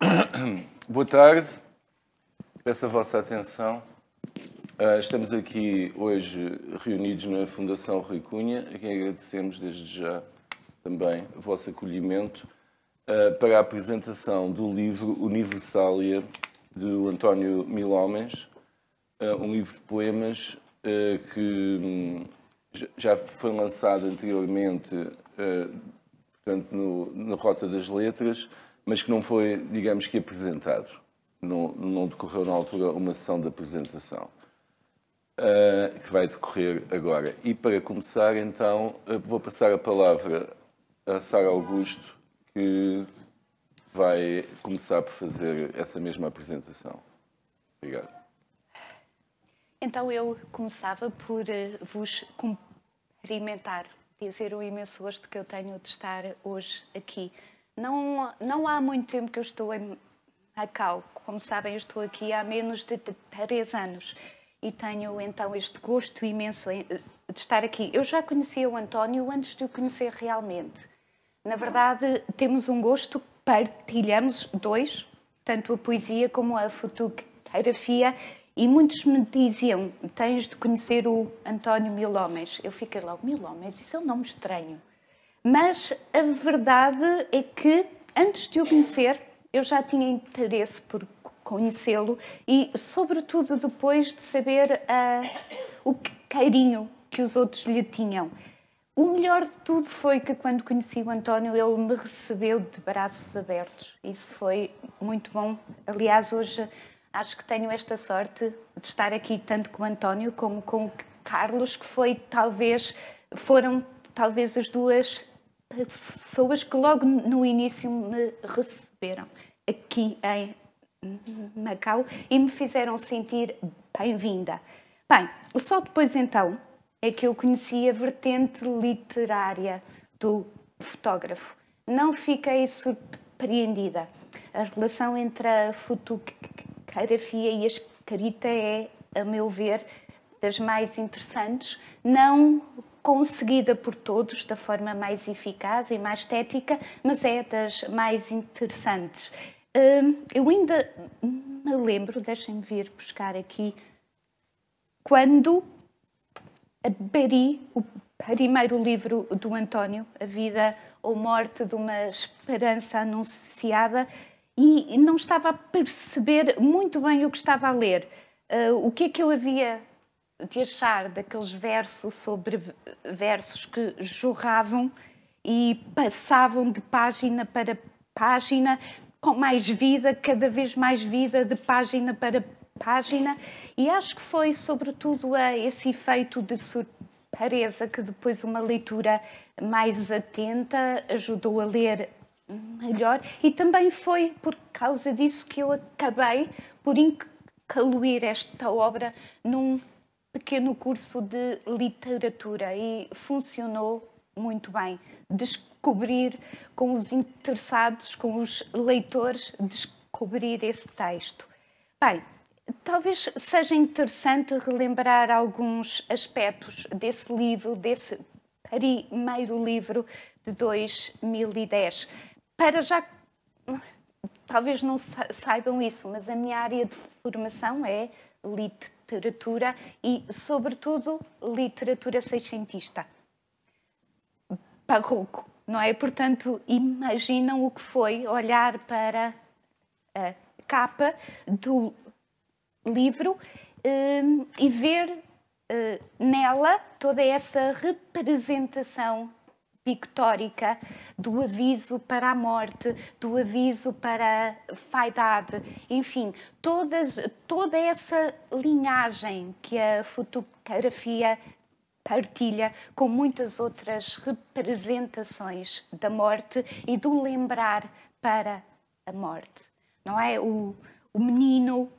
Boa tarde, peço a vossa atenção. Ah, estamos aqui hoje reunidos na Fundação Rui Cunha, a quem agradecemos desde já também o vosso acolhimento ah, para a apresentação do livro Universalia, de António Milhomens, ah, um livro de poemas que hum, já foi lançado anteriormente portanto, no, na Rota das Letras, mas que não foi, digamos que, apresentado. Não, não decorreu na altura uma sessão de apresentação, uh, que vai decorrer agora. E para começar, então, vou passar a palavra a Sara Augusto, que vai começar por fazer essa mesma apresentação. Obrigado. Então eu começava por eh, vos cumprimentar dizer o imenso gosto que eu tenho de estar hoje aqui. Não, não há muito tempo que eu estou em Macau. Como sabem, eu estou aqui há menos de três anos e tenho então este gosto imenso de estar aqui. Eu já conhecia o António antes de o conhecer realmente. Na verdade, temos um gosto, partilhamos dois, tanto a poesia como a fotografia e muitos me diziam, tens de conhecer o António Mil Homens. Eu fiquei logo, Mil Homens, isso é um nome estranho. Mas a verdade é que, antes de o conhecer, eu já tinha interesse por conhecê-lo e, sobretudo, depois de saber uh, o carinho que os outros lhe tinham. O melhor de tudo foi que, quando conheci o António, ele me recebeu de braços abertos. Isso foi muito bom. Aliás, hoje acho que tenho esta sorte de estar aqui tanto com o António como com o Carlos, que foi talvez foram talvez as duas pessoas que logo no início me receberam aqui em Macau e me fizeram sentir bem-vinda. Bem, só depois então é que eu conheci a vertente literária do fotógrafo. Não fiquei surpreendida. A relação entre a fotografia calligrafia e a escrita é, a meu ver, das mais interessantes, não conseguida por todos da forma mais eficaz e mais estética, mas é das mais interessantes. Hum, eu ainda me lembro, deixem-me vir buscar aqui, quando abri o primeiro livro do António, A Vida ou Morte de uma Esperança Anunciada, e não estava a perceber muito bem o que estava a ler. Uh, o que é que eu havia de achar daqueles versos sobre versos que jorravam e passavam de página para página, com mais vida, cada vez mais vida, de página para página, e acho que foi sobretudo a esse efeito de surpresa que depois uma leitura mais atenta ajudou a ler melhor. E também foi por causa disso que eu acabei por incluir esta obra num pequeno curso de literatura e funcionou muito bem. Descobrir com os interessados, com os leitores, descobrir esse texto. Bem, talvez seja interessante relembrar alguns aspectos desse livro, desse primeiro livro de 2010 para já. Talvez não saibam isso, mas a minha área de formação é literatura e, sobretudo, literatura seiscientista. Parroco, não é? Portanto, imaginam o que foi olhar para a capa do livro hum, e ver eh, nela toda essa representação pictórica do aviso para a morte, do aviso para a vaidade, enfim, todas, toda essa linhagem que a fotografia partilha com muitas outras representações da morte e do lembrar para a morte, não é? O, o menino,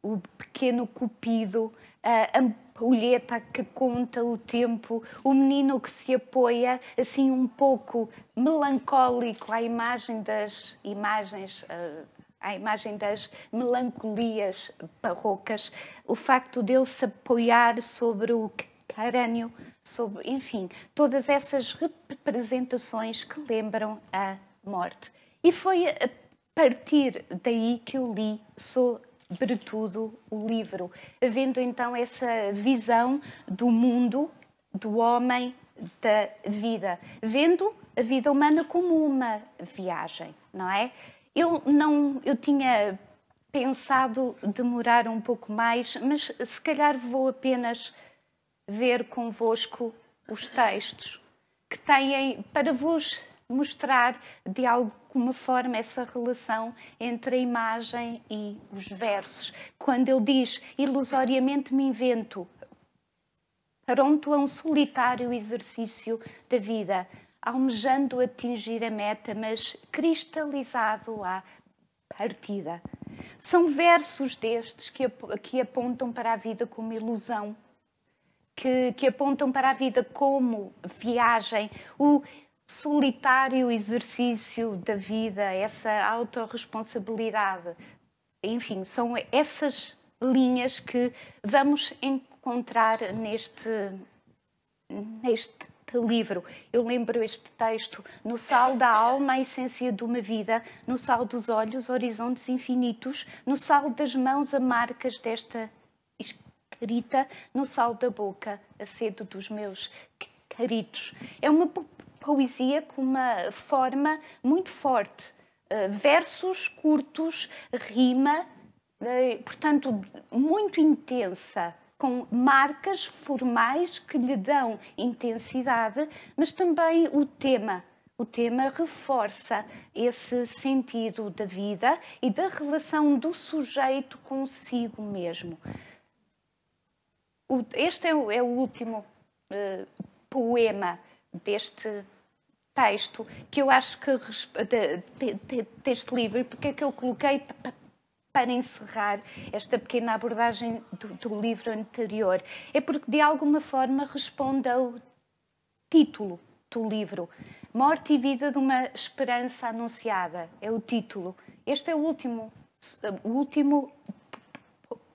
o pequeno cupido, a, a olheta que conta o tempo, o menino que se apoia, assim um pouco melancólico à imagem das imagens. Eh, à imagem das melancolias barrocas, o facto de ele se apoiar sobre o carânio, sobre, enfim, todas essas representações que lembram a morte. E foi a partir daí que eu li So sobretudo, o livro, havendo então essa visão do mundo, do homem, da vida, vendo a vida humana como uma viagem, não é? Eu não, eu tinha pensado demorar um pouco mais, mas se calhar vou apenas ver convosco os textos que têm para vos mostrar de algo alguma forma essa relação entre a imagem e os versos. Quando ele diz ilusoriamente me invento, pronto a um solitário exercício da vida, almejando atingir a meta, mas cristalizado à partida. São versos destes que, ap que apontam para a vida como ilusão, que, que apontam para a vida como viagem. O solitário exercício da vida, essa autorresponsabilidade. Enfim, são essas linhas que vamos encontrar neste, neste livro. Eu lembro este texto: No sal da alma, a essência de uma vida, no sal dos olhos, horizontes infinitos, no sal das mãos, a marcas desta escrita, no sal da boca, a sede dos meus queridos. É uma poesia com uma forma muito forte. Eh, versos curtos, rima, eh, portanto, muito intensa, com marcas formais que lhe dão intensidade, mas também o tema. O tema reforça esse sentido da vida e da relação do sujeito consigo mesmo. Este é o, é último eh, poema deste texto, que eu acho que deste livro, porque é que eu coloquei para encerrar esta pequena abordagem do, do, livro anterior, é porque de alguma forma responde ao título do livro. Morte e vida de uma esperança anunciada é o título. Este é o último, o último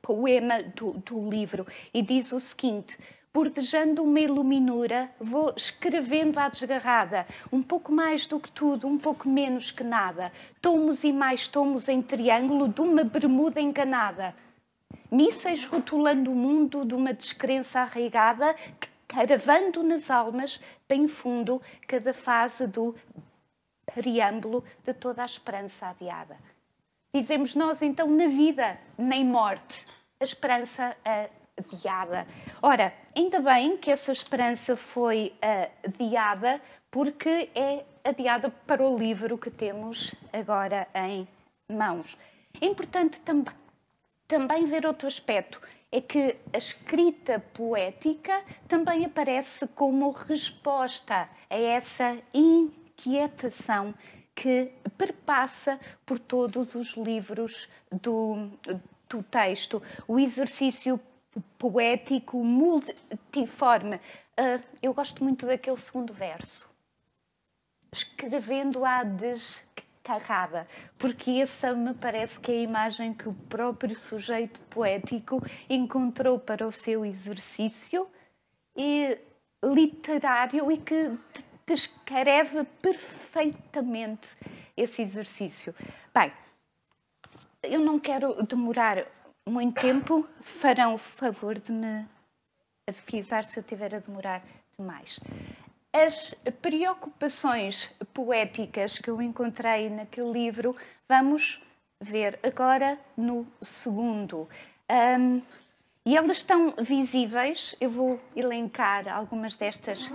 poema do, do livro e diz o seguinte: bordejando uma iluminura, vou escrevendo à desgarrada, um pouco mais do que tudo, um pouco menos que nada, tomos e mais tomos em triângulo de uma bermuda enganada, mísseis rotulando o mundo de uma descrença arraigada, caravando nas almas, bem fundo, cada fase do preâmbulo de toda a esperança adiada. Dizemos nós, então, na vida, nem morte, a esperança a eh, adiada. Ora, ainda bem que essa esperança foi eh, adiada, porque é adiada para o livro que temos agora em mãos. É importante tam também ver outro aspecto, é que a escrita poética também aparece como resposta a essa inquietação que perpassa por todos os livros do, do texto. O exercício poético, multiforme. Uh, eu gosto muito daquele segundo verso. Escrevendo a descarrada, porque essa me parece que é a imagem que o próprio sujeito poético encontrou para o seu exercício e literário e que descreve perfeitamente esse exercício. Bem, eu não quero demorar muito tempo, farão o favor de me avisar se eu tiver a demorar demais. As preocupações poéticas que eu encontrei naquele livro, vamos ver agora no segundo. Um, e elas estão visíveis, eu vou elencar algumas destas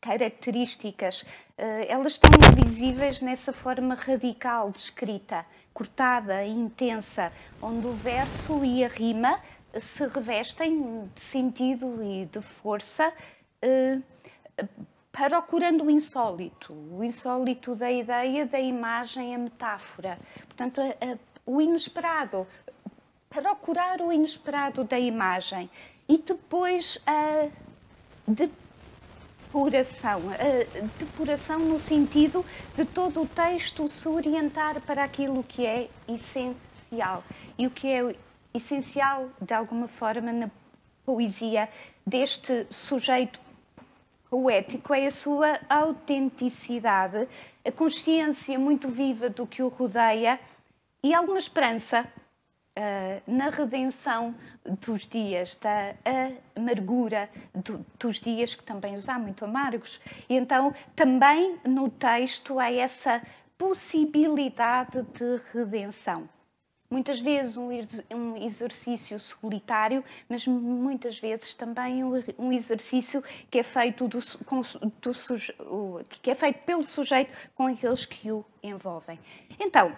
características. Uh, elas estão visíveis nessa forma radical de escrita cortada, intensa, onde o verso e a rima eh, se revestem de sentido e de força, eh, procurando o insólito, o insólito da ideia, da imagem, a metáfora. Portanto, a, a, o inesperado, procurar o inesperado da imagem e depois a, de, depuração. Uh, depuração no sentido de todo o texto se orientar para aquilo que é essencial. E o que é essencial, de alguma forma, na poesia deste sujeito poético é a sua autenticidade, a consciência muito viva do que o rodeia e alguma esperança uh, na redenção dos dias, da amargura do, dos dias que também os há muito amargos. E então, também no texto há essa possibilidade de redenção. Muitas vezes um exercício solitário, mas muitas vezes também um exercício que é feito, do, do, que é feito pelo sujeito com aqueles que o envolvem. Então,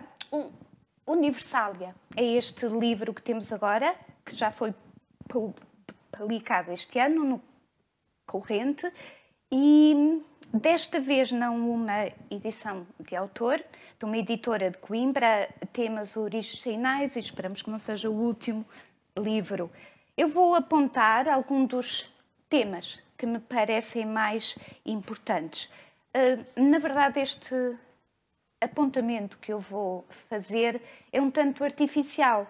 Universália é este livro que temos agora, que já foi publicado este ano no corrente e desta vez não uma edição de autor, de uma editora de Coimbra, temas originais e esperamos que não seja o último livro. Eu vou apontar alguns dos temas que me parecem mais importantes. Ah, na verdade, este apontamento que eu vou fazer é um tanto artificial,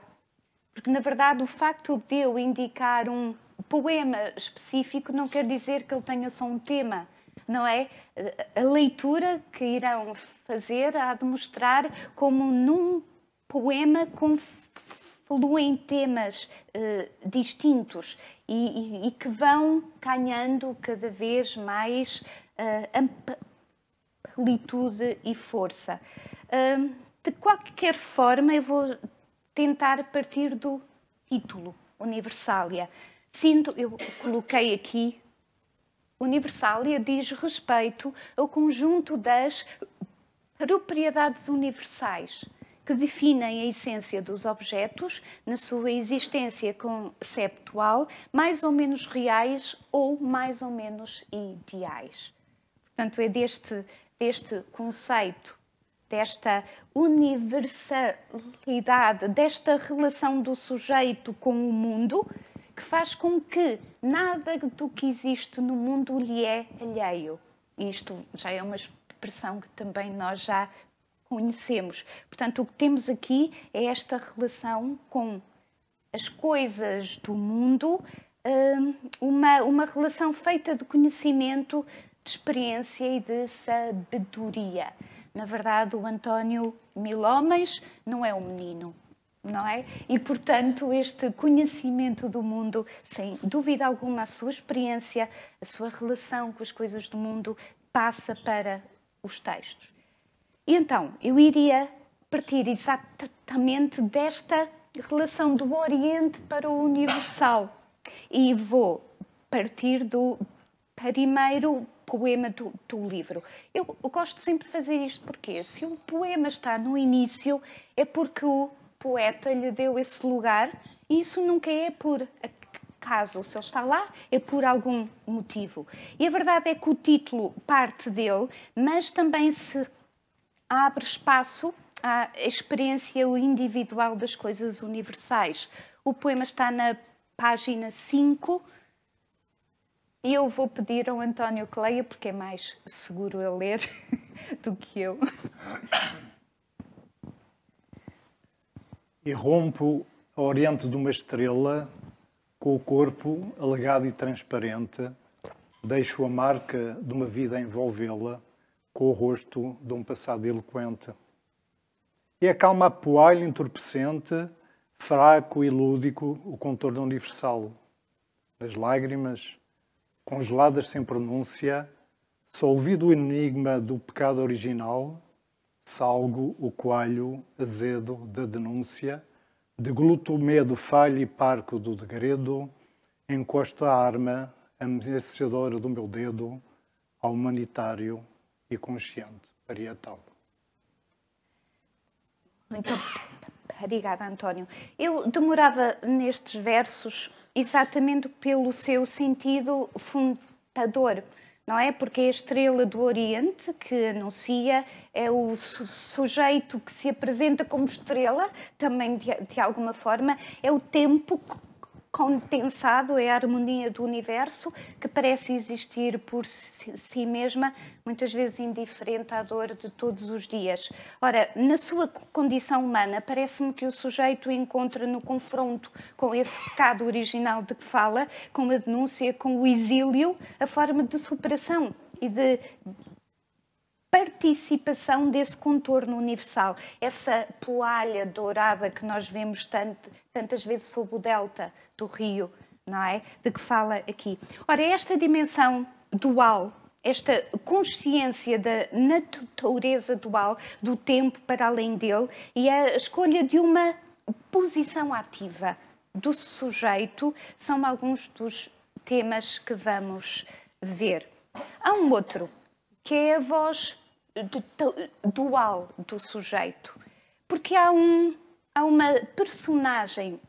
porque na verdade o facto de eu indicar um poema específico não quer dizer que ele tenha só um tema, não é? A leitura que irão fazer há de mostrar como num poema confluem temas eh, distintos e, e, e, que vão ganhando cada vez mais eh, litude e força. De qualquer forma, eu vou tentar partir do título, Universália. Sinto, eu coloquei aqui, Universália diz respeito ao conjunto das propriedades universais que definem a essência dos objetos na sua existência conceptual, mais ou menos reais ou mais ou menos ideais. Portanto, é deste deste conceito, desta universalidade, desta relação do sujeito com o mundo, que faz com que nada do que existe no mundo lhe é alheio. Isto já é uma expressão que também nós já conhecemos. Portanto, o que temos aqui é esta relação com as coisas do mundo, hum, uma, uma relação feita de conhecimento de experiência e de sabedoria. Na verdade, o António Mil Homens não é um menino, não é? E, portanto, este conhecimento do mundo, sem dúvida alguma, a sua experiência, a sua relação com as coisas do mundo, passa para os textos. E então, eu iria partir exatamente desta relação do Oriente para o Universal. E vou partir do primeiro poema do, do livro. Eu, gosto sempre de fazer isto porque se o poema está no início é porque o poeta lhe deu esse lugar e isso nunca é por acaso se ele está lá, é por algum motivo. E a verdade é que o título parte dele, mas também se abre espaço à experiência individual das coisas universais. O poema está na página 5 e eu vou pedir ao António que leia, porque é mais seguro a ler do que eu. E rompo a oriente de uma estrela com o corpo alegado e transparente, deixo a marca de uma vida envolvê-la com o rosto de um passado eloquente. E a calma poalha entorpecente, fraco e lúdico, o contorno universal. As lágrimas, congeladas sem pronúncia, solvido o enigma do pecado original, salgo o coalho azedo da denúncia, degluto o medo falho e parco do degredo, encosto a arma ameaçadora do meu dedo ao humanitário e consciente parietal. Muito, Obrigada, António. Eu demorava nestes versos exatamente pelo seu sentido fundador, não é? Porque a estrela do Oriente que anuncia é o su sujeito que se apresenta como estrela, também de, de alguma forma, é o tempo condensado, é a harmonia do universo que parece existir por si, si mesma, muitas vezes indiferente à dor de todos os dias. Ora, na sua condição humana, parece-me que o sujeito encontra no confronto com esse pecado original de que fala, com a denúncia, com o exílio, a forma de superação e de participação desse contorno universal, essa poalha dourada que nós vemos tanto, tantas vezes sob o delta do rio, não é? De que fala aqui. Ora, esta dimensão dual esta consciência da natureza dual, do tempo para além dele, e a escolha de uma posição ativa do sujeito são alguns dos temas que vamos ver. Há um outro, que é a voz dual do sujeito, porque há, um, há uma personagem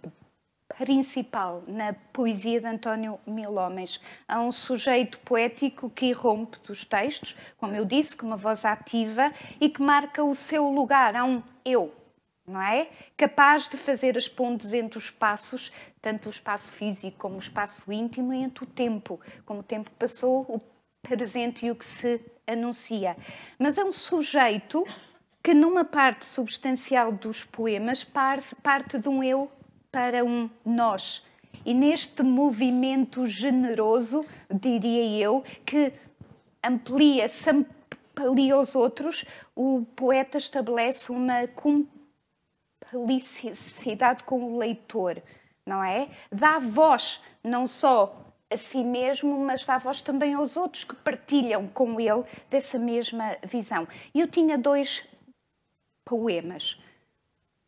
principal na poesia de António Mil Homens. Há um sujeito poético que irrompe dos textos, como eu disse, com uma voz ativa e que marca o seu lugar. Há um eu, não é? Capaz de fazer as pontes entre os espaços, tanto o espaço físico como o espaço íntimo, e entre o tempo, como o tempo passou, o presente e o que se anuncia. Mas é um sujeito que, numa parte substancial dos poemas, parte de um eu para um nós. E neste movimento generoso, diria eu, que amplia, se amplia os outros, o poeta estabelece uma cumplicidade com o leitor, não é? Dá voz não só a si mesmo, mas dá voz também aos outros que partilham com ele dessa mesma visão. Eu tinha dois poemas.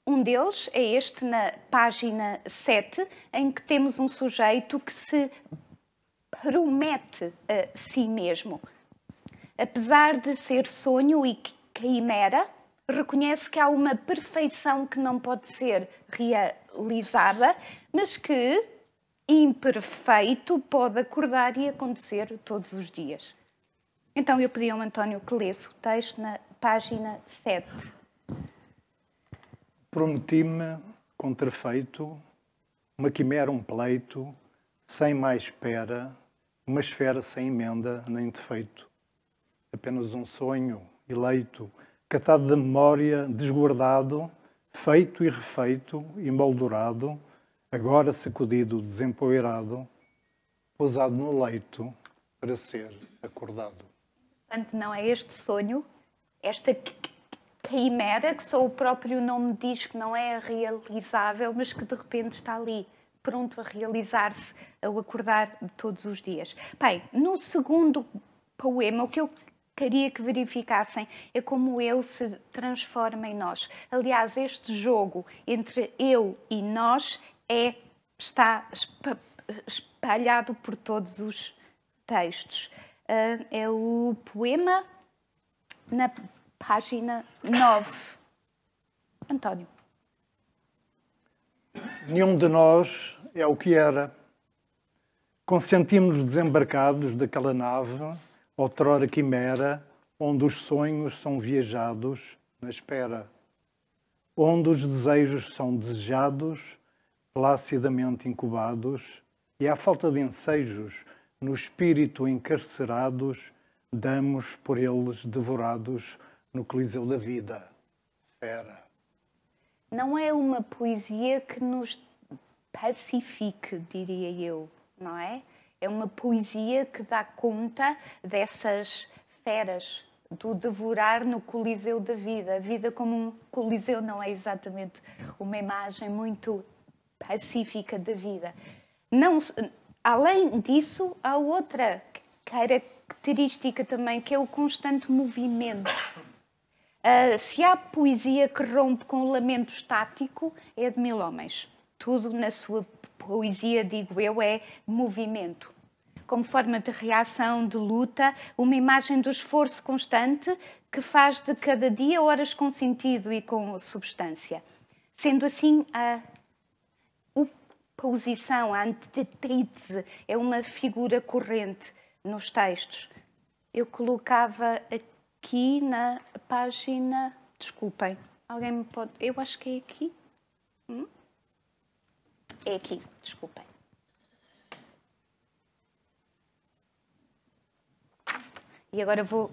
Um deles é este, na página 7, em que temos um sujeito que se promete a si mesmo. Apesar de ser sonho e quimera, reconhece que há uma perfeição que não pode ser realizada, mas que, imperfeito pode acordar e acontecer todos os dias. Então eu pedi ao António que lesse o texto na página 7. Prometi-me, contrafeito, uma quimera, um pleito, sem mais espera, uma esfera sem emenda nem defeito. Apenas um sonho, eleito, catado da memória, desguardado, feito e refeito, emoldurado, agora sacudido, desempoeirado, pousado no leito para ser acordado. Portanto, não é este sonho, esta quimera, que só o próprio nome diz que não é realizável, mas que de repente está ali, pronto a realizar-se ao acordar todos os dias. Bem, no segundo poema, o que eu queria que verificassem é como eu se transforma em nós. Aliás, este jogo entre eu e nós é, está espalhado por todos os textos. Ah, é o poema na página 9. António. Nenhum de nós é o que era. Consentimos desembarcados daquela nave, outrora quimera, onde os sonhos são viajados na espera, onde os desejos são desejados placidamente incubados, e à falta de ensejos, no espírito encarcerados, damos por eles devorados no coliseu da vida. Fera. Não é uma poesia que nos pacifique, diria eu, não é? É uma poesia que dá conta dessas feras do devorar no coliseu da vida. A vida como um coliseu não é exatamente uma imagem muito pacífica da vida. Não, além disso, há outra característica também, que é o constante movimento. Uh, se há poesia que rompe com o lamento estático, é de Mil Homens. Tudo na sua poesia, digo eu, é movimento. Como forma de reação, de luta, uma imagem do esforço constante que faz de cada dia horas com sentido e com substância. Sendo assim, a posição, a antítese, é uma figura corrente nos textos. Eu colocava aqui na página. Desculpem, alguém me pode. Eu acho que é aqui. Hum? É aqui, desculpem. E agora vou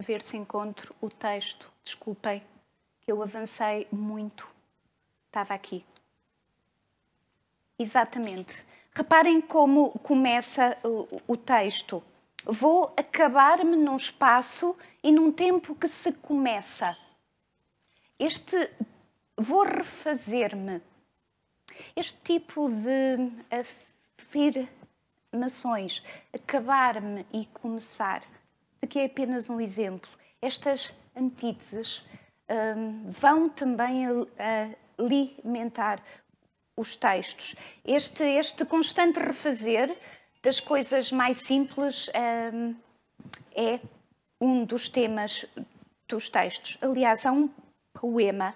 ver se encontro o texto. Desculpem, eu avancei muito. Estava aqui. Exatamente. Reparem como começa o, texto. Vou acabar-me num espaço e num tempo que se começa. Este vou refazer-me. Este tipo de afirmações, acabar-me e começar, aqui é apenas um exemplo. Estas antíteses um, vão também alimentar os textos. Este, este constante refazer das coisas mais simples um, é um dos temas dos textos. Aliás, há um poema,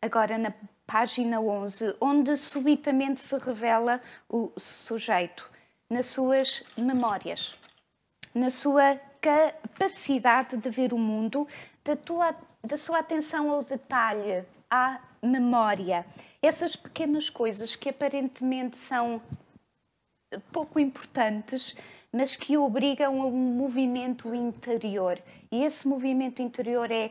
agora na página 11, onde subitamente se revela o sujeito nas suas memórias, na sua capacidade de ver o mundo, da, tua, da sua atenção ao detalhe, à memória. Essas pequenas coisas que aparentemente são pouco importantes, mas que obrigam a um movimento interior. E esse movimento interior é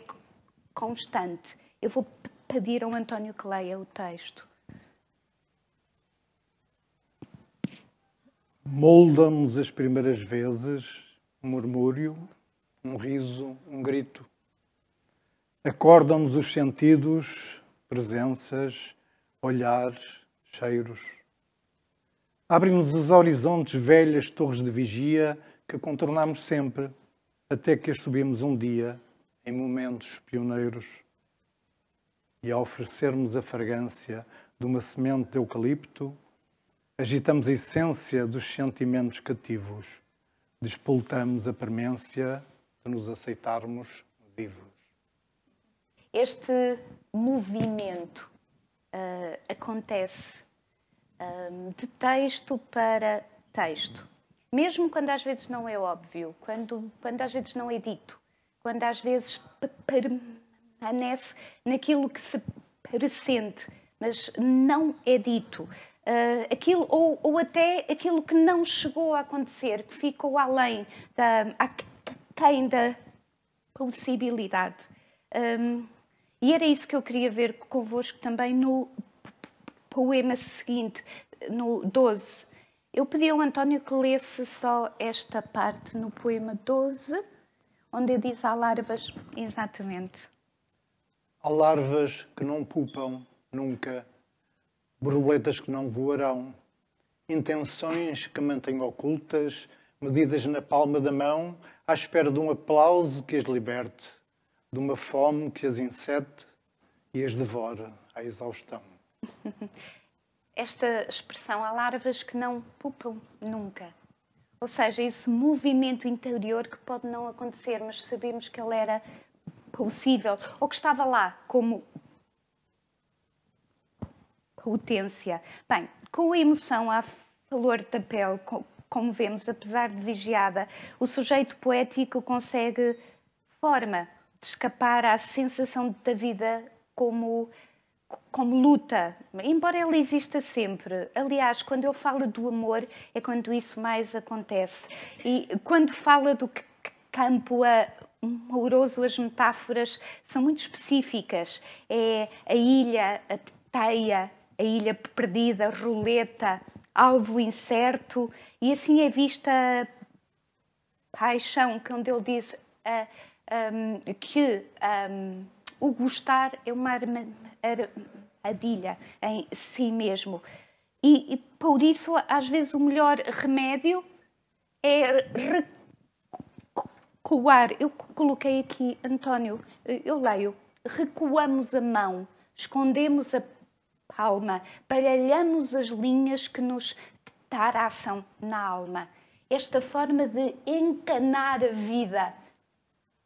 constante. Eu vou pedir ao António que leia o texto. Moldam-nos as primeiras vezes, um murmúrio, um riso, um grito Acordam-nos os sentidos, presenças, olhares, cheiros. Abrem-nos os horizontes velhas torres de vigia que contornamos sempre, até que as subimos um dia em momentos pioneiros. E ao oferecermos a fragrância de uma semente de eucalipto, agitamos a essência dos sentimentos cativos, despoltamos a premência de nos aceitarmos vivos. Este movimento uh, acontece um, ah, de texto para texto, mesmo quando às vezes não é óbvio, quando, quando às vezes não é dito, quando às vezes permanece naquilo que se pressente, mas não é dito. Uh, aquilo, ou, ou até aquilo que não chegou a acontecer, que ficou além da, aquém da possibilidade. Um, e era isso que eu queria ver convosco também no poema seguinte, no 12. Eu pedi ao António que lesse só esta parte no poema 12, onde ele diz há larvas, exatamente. Há larvas que não pupam nunca, borboletas que não voarão, intenções que mantêm ocultas, medidas na palma da mão, à espera de um aplauso que as liberte de uma fome que as insete e as devora à exaustão. Esta expressão, há larvas que não pupam nunca. Ou seja, esse movimento interior que pode não acontecer, mas sabemos que ele era possível, ou que estava lá como potência. Bem, com a emoção à flor da pele, como vemos, apesar de vigiada, o sujeito poético consegue forma de escapar à sensação da vida como como luta, embora ela exista sempre. Aliás, quando ele fala do amor, é quando isso mais acontece. E quando fala do campo a as metáforas são muito específicas. É a ilha, a teia, a ilha perdida, roleta, alvo incerto. E assim é vista a paixão, quando é ele diz a um, que um, o gostar é uma armadilha em si mesmo. E, e, por isso, às vezes, o melhor remédio é recuar. Eu coloquei aqui, António, eu leio: recuamos a mão, escondemos a palma, baralhamos as linhas que nos taraçam na alma. Esta forma de encanar a vida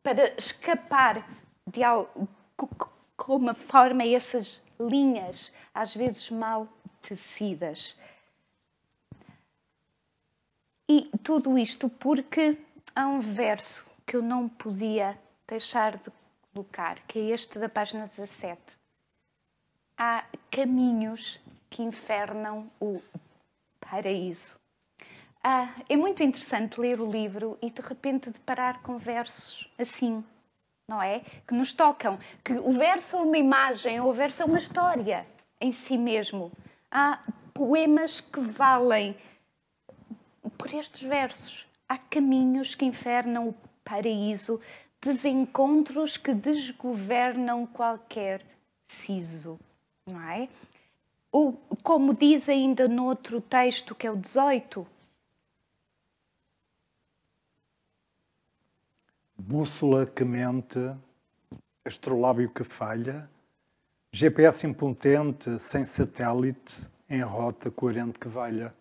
para escapar de alguma forma essas linhas, às vezes mal tecidas. E tudo isto porque há um verso que eu não podia deixar de colocar, que é este da página 17. Há caminhos que infernam o paraíso. Ah, é muito interessante ler o livro e de repente deparar com versos assim, não é? Que nos tocam. Que o verso é uma imagem, ou o verso é uma história em si mesmo. Há poemas que valem por estes versos. Há caminhos que infernam o paraíso, desencontros que desgovernam qualquer siso, não é? Ou, como diz ainda no outro texto, que é o 18, bússola que mente, astrolábio que falha, GPS impotente, sem satélite, em rota coerente que valha.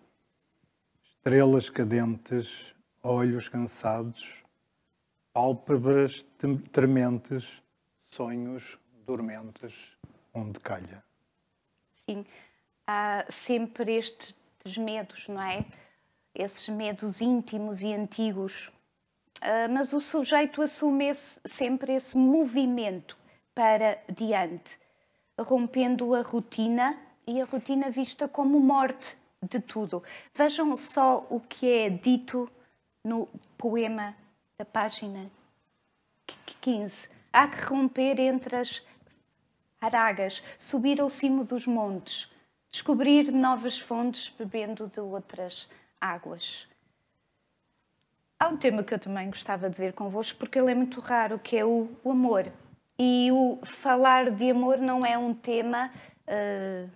Estrelas cadentes, olhos cansados, pálpebras trementes, sonhos dormentes, onde calha. Sim, há sempre estes medos, não é? Esses medos íntimos e antigos ah, mas o sujeito assume esse, sempre esse movimento para diante, rompendo a rotina e a rotina vista como morte de tudo. Vejam só o que é dito no poema da página 15. Há que romper entre as aragas, subir ao cimo dos montes, descobrir novas fontes bebendo de outras águas. Há um tema que eu também gostava de ver convosco, porque ele é muito raro, que é o, o amor. E o falar de amor não é um tema uh,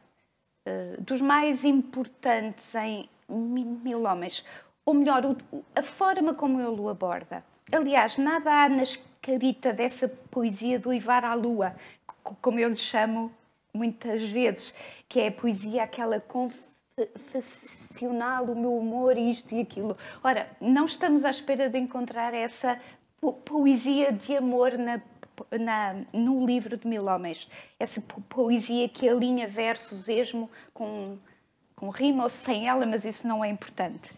uh, dos mais importantes em mil homens. Ou melhor, o, a forma como ele o aborda. Aliás, nada há na escrita dessa poesia do Ivar à Lua, como eu lhe chamo muitas vezes, que é a poesia aquela confusão faccional, o meu humor, isto e aquilo. Ora, não estamos à espera de encontrar essa po poesia de amor na, na, no livro de Mil Homens. Essa po poesia que alinha versos, esmo, com, com rima ou sem ela, mas isso não é importante.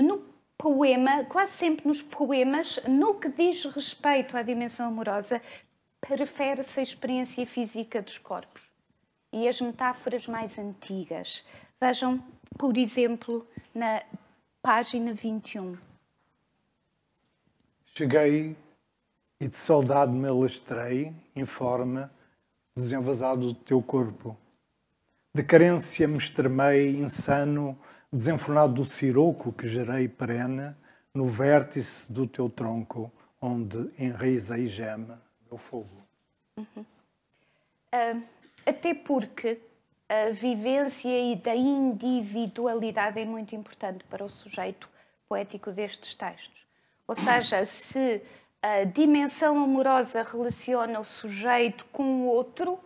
No poema, quase sempre nos poemas, no que diz respeito à dimensão amorosa, prefere-se a experiência física dos corpos e as metáforas mais antigas. Vejam, por exemplo, na página 21. Cheguei e de saudade me alastrei, forma desenvasado do teu corpo. De carência me estremei, insano, desenfornado do siroco que gerei perene, no vértice do teu tronco, onde enraizei gema, meu fogo. Uhum. Uh, até porque a vivência e da individualidade é muito importante para o sujeito poético destes textos. Ou seja, se a dimensão amorosa relaciona o sujeito com o outro,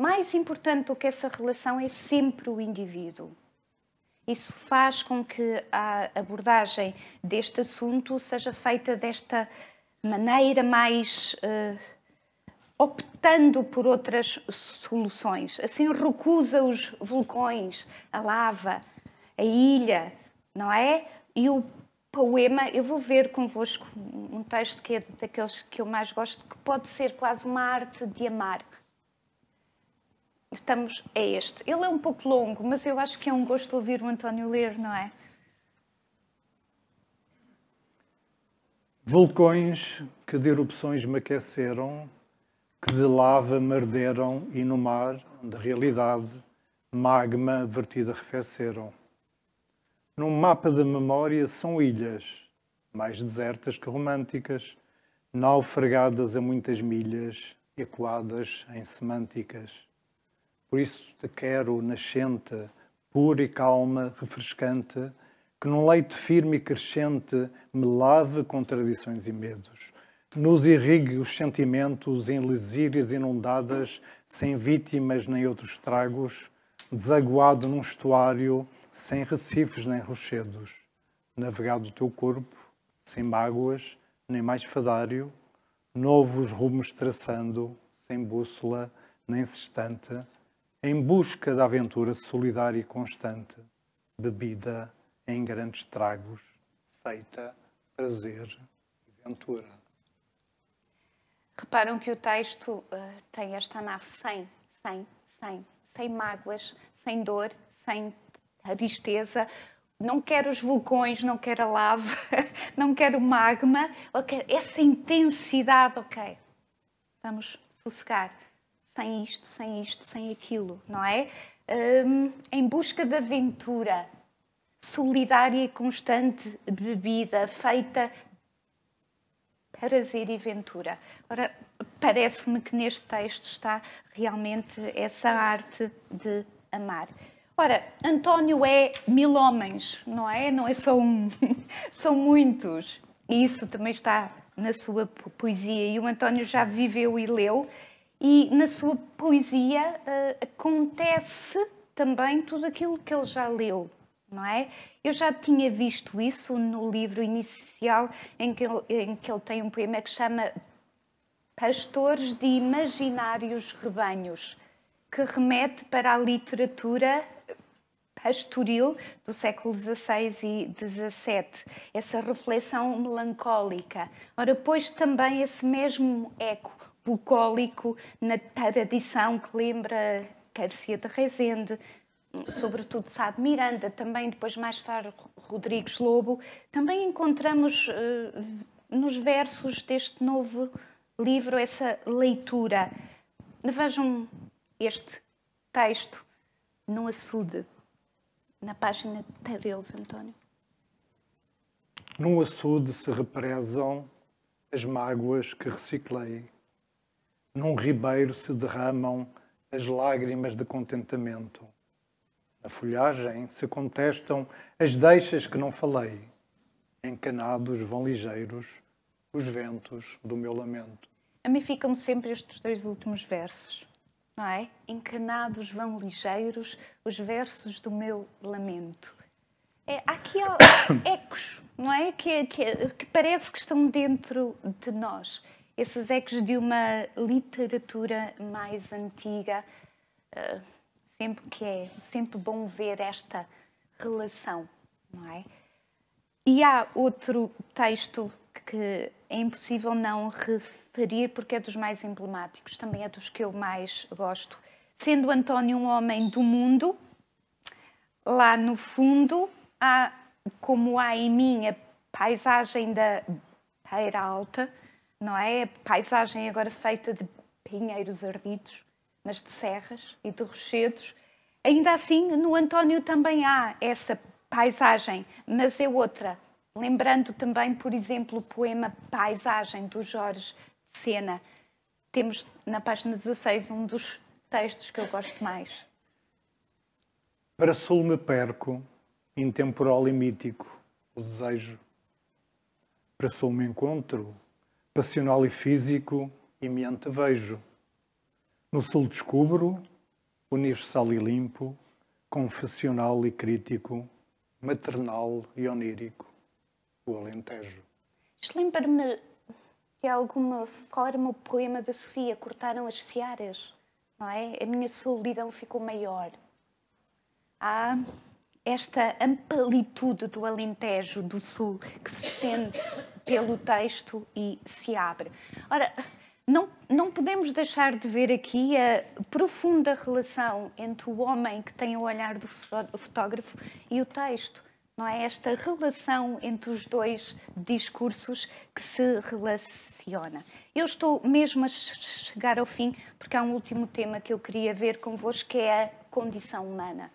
mais importante do que essa relação é sempre o indivíduo. Isso faz com que a abordagem deste assunto seja feita desta maneira mais. Uh, optando por outras soluções. Assim recusa os vulcões, a lava, a ilha, não é? E o poema, eu vou ver convosco um texto que é daqueles que eu mais gosto, que pode ser quase uma arte de amar. Estamos é este. Ele é um pouco longo, mas eu acho que é um gosto ouvir o António ler, não é? Vulcões que de erupções me aqueceram que de lava merderam e no mar, da realidade, magma vertida arrefeceram. Num mapa de memória são ilhas, mais desertas que românticas, naufragadas a muitas milhas, ecoadas em semânticas. Por isso te quero, nascente, pura e calma, refrescante, que num leito firme e crescente me lave com tradições e medos, nos irrigue os sentimentos em lisírias inundadas, sem vítimas nem outros tragos, desaguado num estuário, sem recifes nem rochedos, navegado o teu corpo, sem mágoas, nem mais fadário, novos rumos traçando, sem bússola, nem sextante, em busca da aventura solidária e constante, bebida em grandes tragos, feita prazer e ventura. Reparam que o texto uh, tem esta nave sem, sem, sem, sem mágoas, sem dor, sem tristeza. Não quer os vulcões, não quer a lava, não quer o magma, essa intensidade, ok. Vamos sossegar. Sem isto, sem isto, sem aquilo, não é? Um, em busca da aventura, solidária e constante bebida feita prazer e Ventura. Ora, parece-me que neste texto está realmente essa arte de amar. Ora, António é mil homens, não é? Não é só um, são muitos. E isso também está na sua poesia. E o António já viveu e leu, e na sua poesia uh, acontece também tudo aquilo que ele já leu não é? Eu já tinha visto isso no livro inicial em que ele, em que ele tem um poema que chama Pastores de Imaginários Rebanhos, que remete para a literatura pastoril do século XVI e XVII, essa reflexão melancólica. Ora, pois também esse mesmo eco bucólico na tradição que lembra Garcia de Rezende, sobretudo Sá de Miranda, também depois mais tarde Rodrigues Lobo, também encontramos eh, nos versos deste novo livro essa leitura. Vejam este texto no açude, na página 13, António. Num açude se represam as mágoas que reciclei. Num ribeiro se derramam as lágrimas de contentamento a folhagem, se contestam as deixas que não falei. Encanados vão ligeiros os ventos do meu lamento. A mim ficam sempre estes dois últimos versos, não é? Encanados vão ligeiros os versos do meu lamento. É, há ecos, não é? Que, que, que parece que estão dentro de nós. Esses ecos de uma literatura mais antiga. Uh, sempre que é sempre bom ver esta relação, não é? E há outro texto que é impossível não referir porque é dos mais emblemáticos, também é dos que eu mais gosto. Sendo António um homem do mundo, lá no fundo há como há em mim a paisagem da Beira Alta, não é? A paisagem agora feita de pinheiros ardidos, mas de serras e de rochedos. Ainda assim, no António também há essa paisagem, mas é outra. Lembrando também, por exemplo, o poema Paisagem, do Jorge de Sena. Temos na página 16 um dos textos que eu gosto mais. Para sul me perco, intemporal e mítico, o desejo. Para sul me encontro, passional e físico, e me antevejo. No Sul descubro, universal e limpo, confessional e crítico, maternal e onírico, o Alentejo. Isto lembra-me de alguma forma o poema da Sofia, cortaram as searas, não é? A minha solidão ficou maior. Há esta amplitude do Alentejo, do Sul, que se estende pelo texto e se abre. Ora, não, não podemos deixar de ver aqui a profunda relação entre o homem que tem o olhar do fotógrafo e o texto. Não é esta relação entre os dois discursos que se relaciona. Eu estou mesmo a chegar ao fim, porque há um último tema que eu queria ver convosco, que é a condição humana.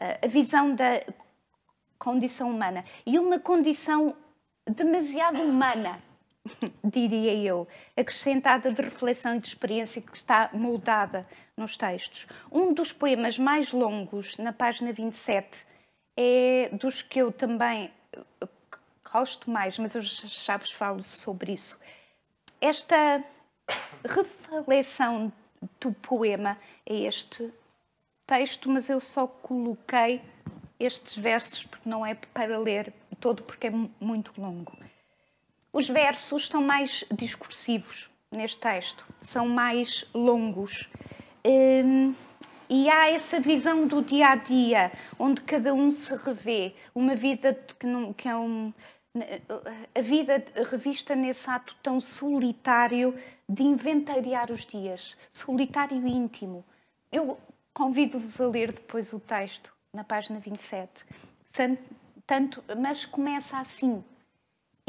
Eh, a visão da condição humana. E uma condição demasiado humana diria eu, acrescentada de reflexão e de experiência que está moldada nos textos. Um dos poemas mais longos, na página 27, é dos que eu também eh, gosto mais, mas eu já vos falo sobre isso. Esta reflexão do poema é este texto, mas eu só coloquei estes versos porque não é para ler todo, porque é muito longo. Os versos estão mais discursivos neste texto, são mais longos. Hum, e há essa visão do dia a dia, onde cada um se revê, uma vida que, não, que é um. A vida revista nesse ato tão solitário de inventariar os dias, solitário e íntimo. Eu convido-vos a ler depois o texto, na página 27. Tanto, mas começa assim: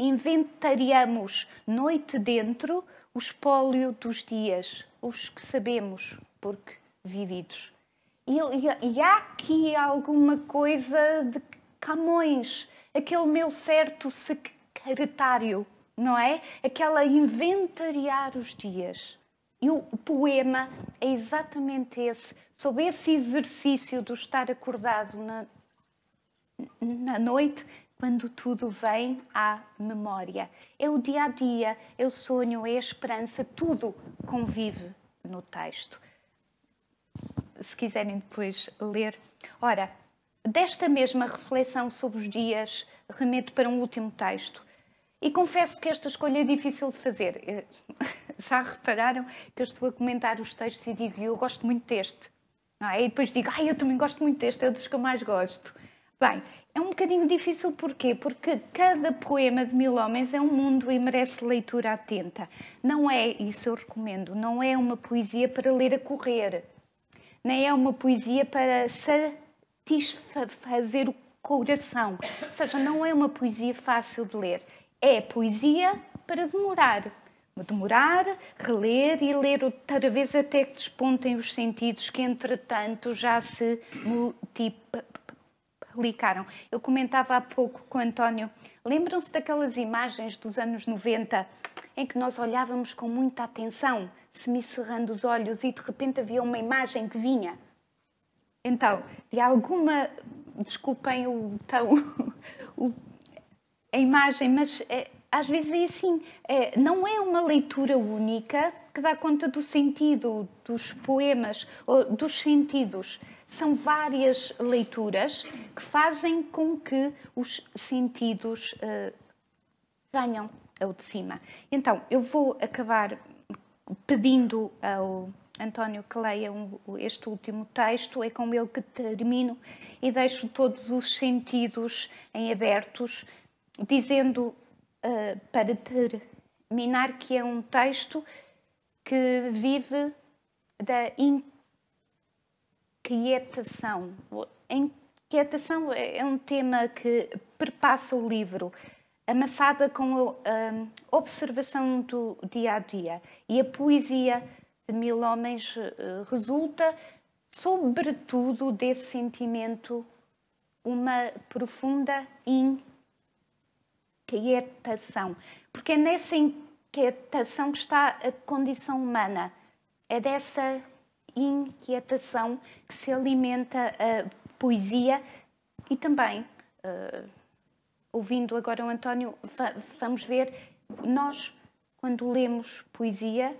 inventariamos noite dentro o espólio dos dias, os que sabemos, porque vividos. E, e, e há aqui alguma coisa de Camões, aquele meu certo secretário, não é? Aquela inventariar os dias. E o poema é exatamente esse, sobre esse exercício do estar acordado na, na noite, quando tudo vem à memória. É o dia a dia, é o sonho, é a esperança, tudo convive no texto. Se quiserem depois ler. Ora, desta mesma reflexão sobre os dias, remeto para um último texto. E confesso que esta escolha é difícil de fazer. Eh, já repararam que eu estou a comentar os textos e digo, eu gosto muito deste. Não é? E depois digo, ah, eu também gosto muito deste, é dos que eu mais gosto. Bem, é um bocadinho difícil porquê? Porque cada poema de Mil Homens é um mundo e merece leitura atenta. Não é, isso eu recomendo, não é uma poesia para ler a correr, nem é uma poesia para satisfazer o coração. Ou seja, não é uma poesia fácil de ler. É poesia para demorar. Demorar, reler e ler outra vez até que despontem os sentidos que, entretanto, já se multiplicam relicaram. Eu comentava há pouco com o António, lembram-se daquelas imagens dos anos 90 em que nós olhávamos com muita atenção, semicerrando os olhos e de repente havia uma imagem que vinha? Então, de alguma. Desculpem o tão. O, a imagem, mas é, às vezes é assim. É, não é uma leitura única que dá conta do sentido dos poemas, ou dos sentidos são várias leituras que fazem com que os sentidos uh, venham ao de cima. Então, eu vou acabar pedindo ao António que leia um, este último texto, é com ele que termino e deixo todos os sentidos em abertos, dizendo uh, para terminar que é um texto que vive da quietação. Inquietação é, é um tema que perpassa o livro, amassada com a hum, observação do dia a dia. E a poesia de Mil Homens eh, resulta, sobretudo, desse sentimento, uma profunda inquietação. Porque é nessa inquietação que está a condição humana. É dessa inquietação que se alimenta a poesia e também, uh, ouvindo agora o António, vamos ver, nós, quando lemos poesia,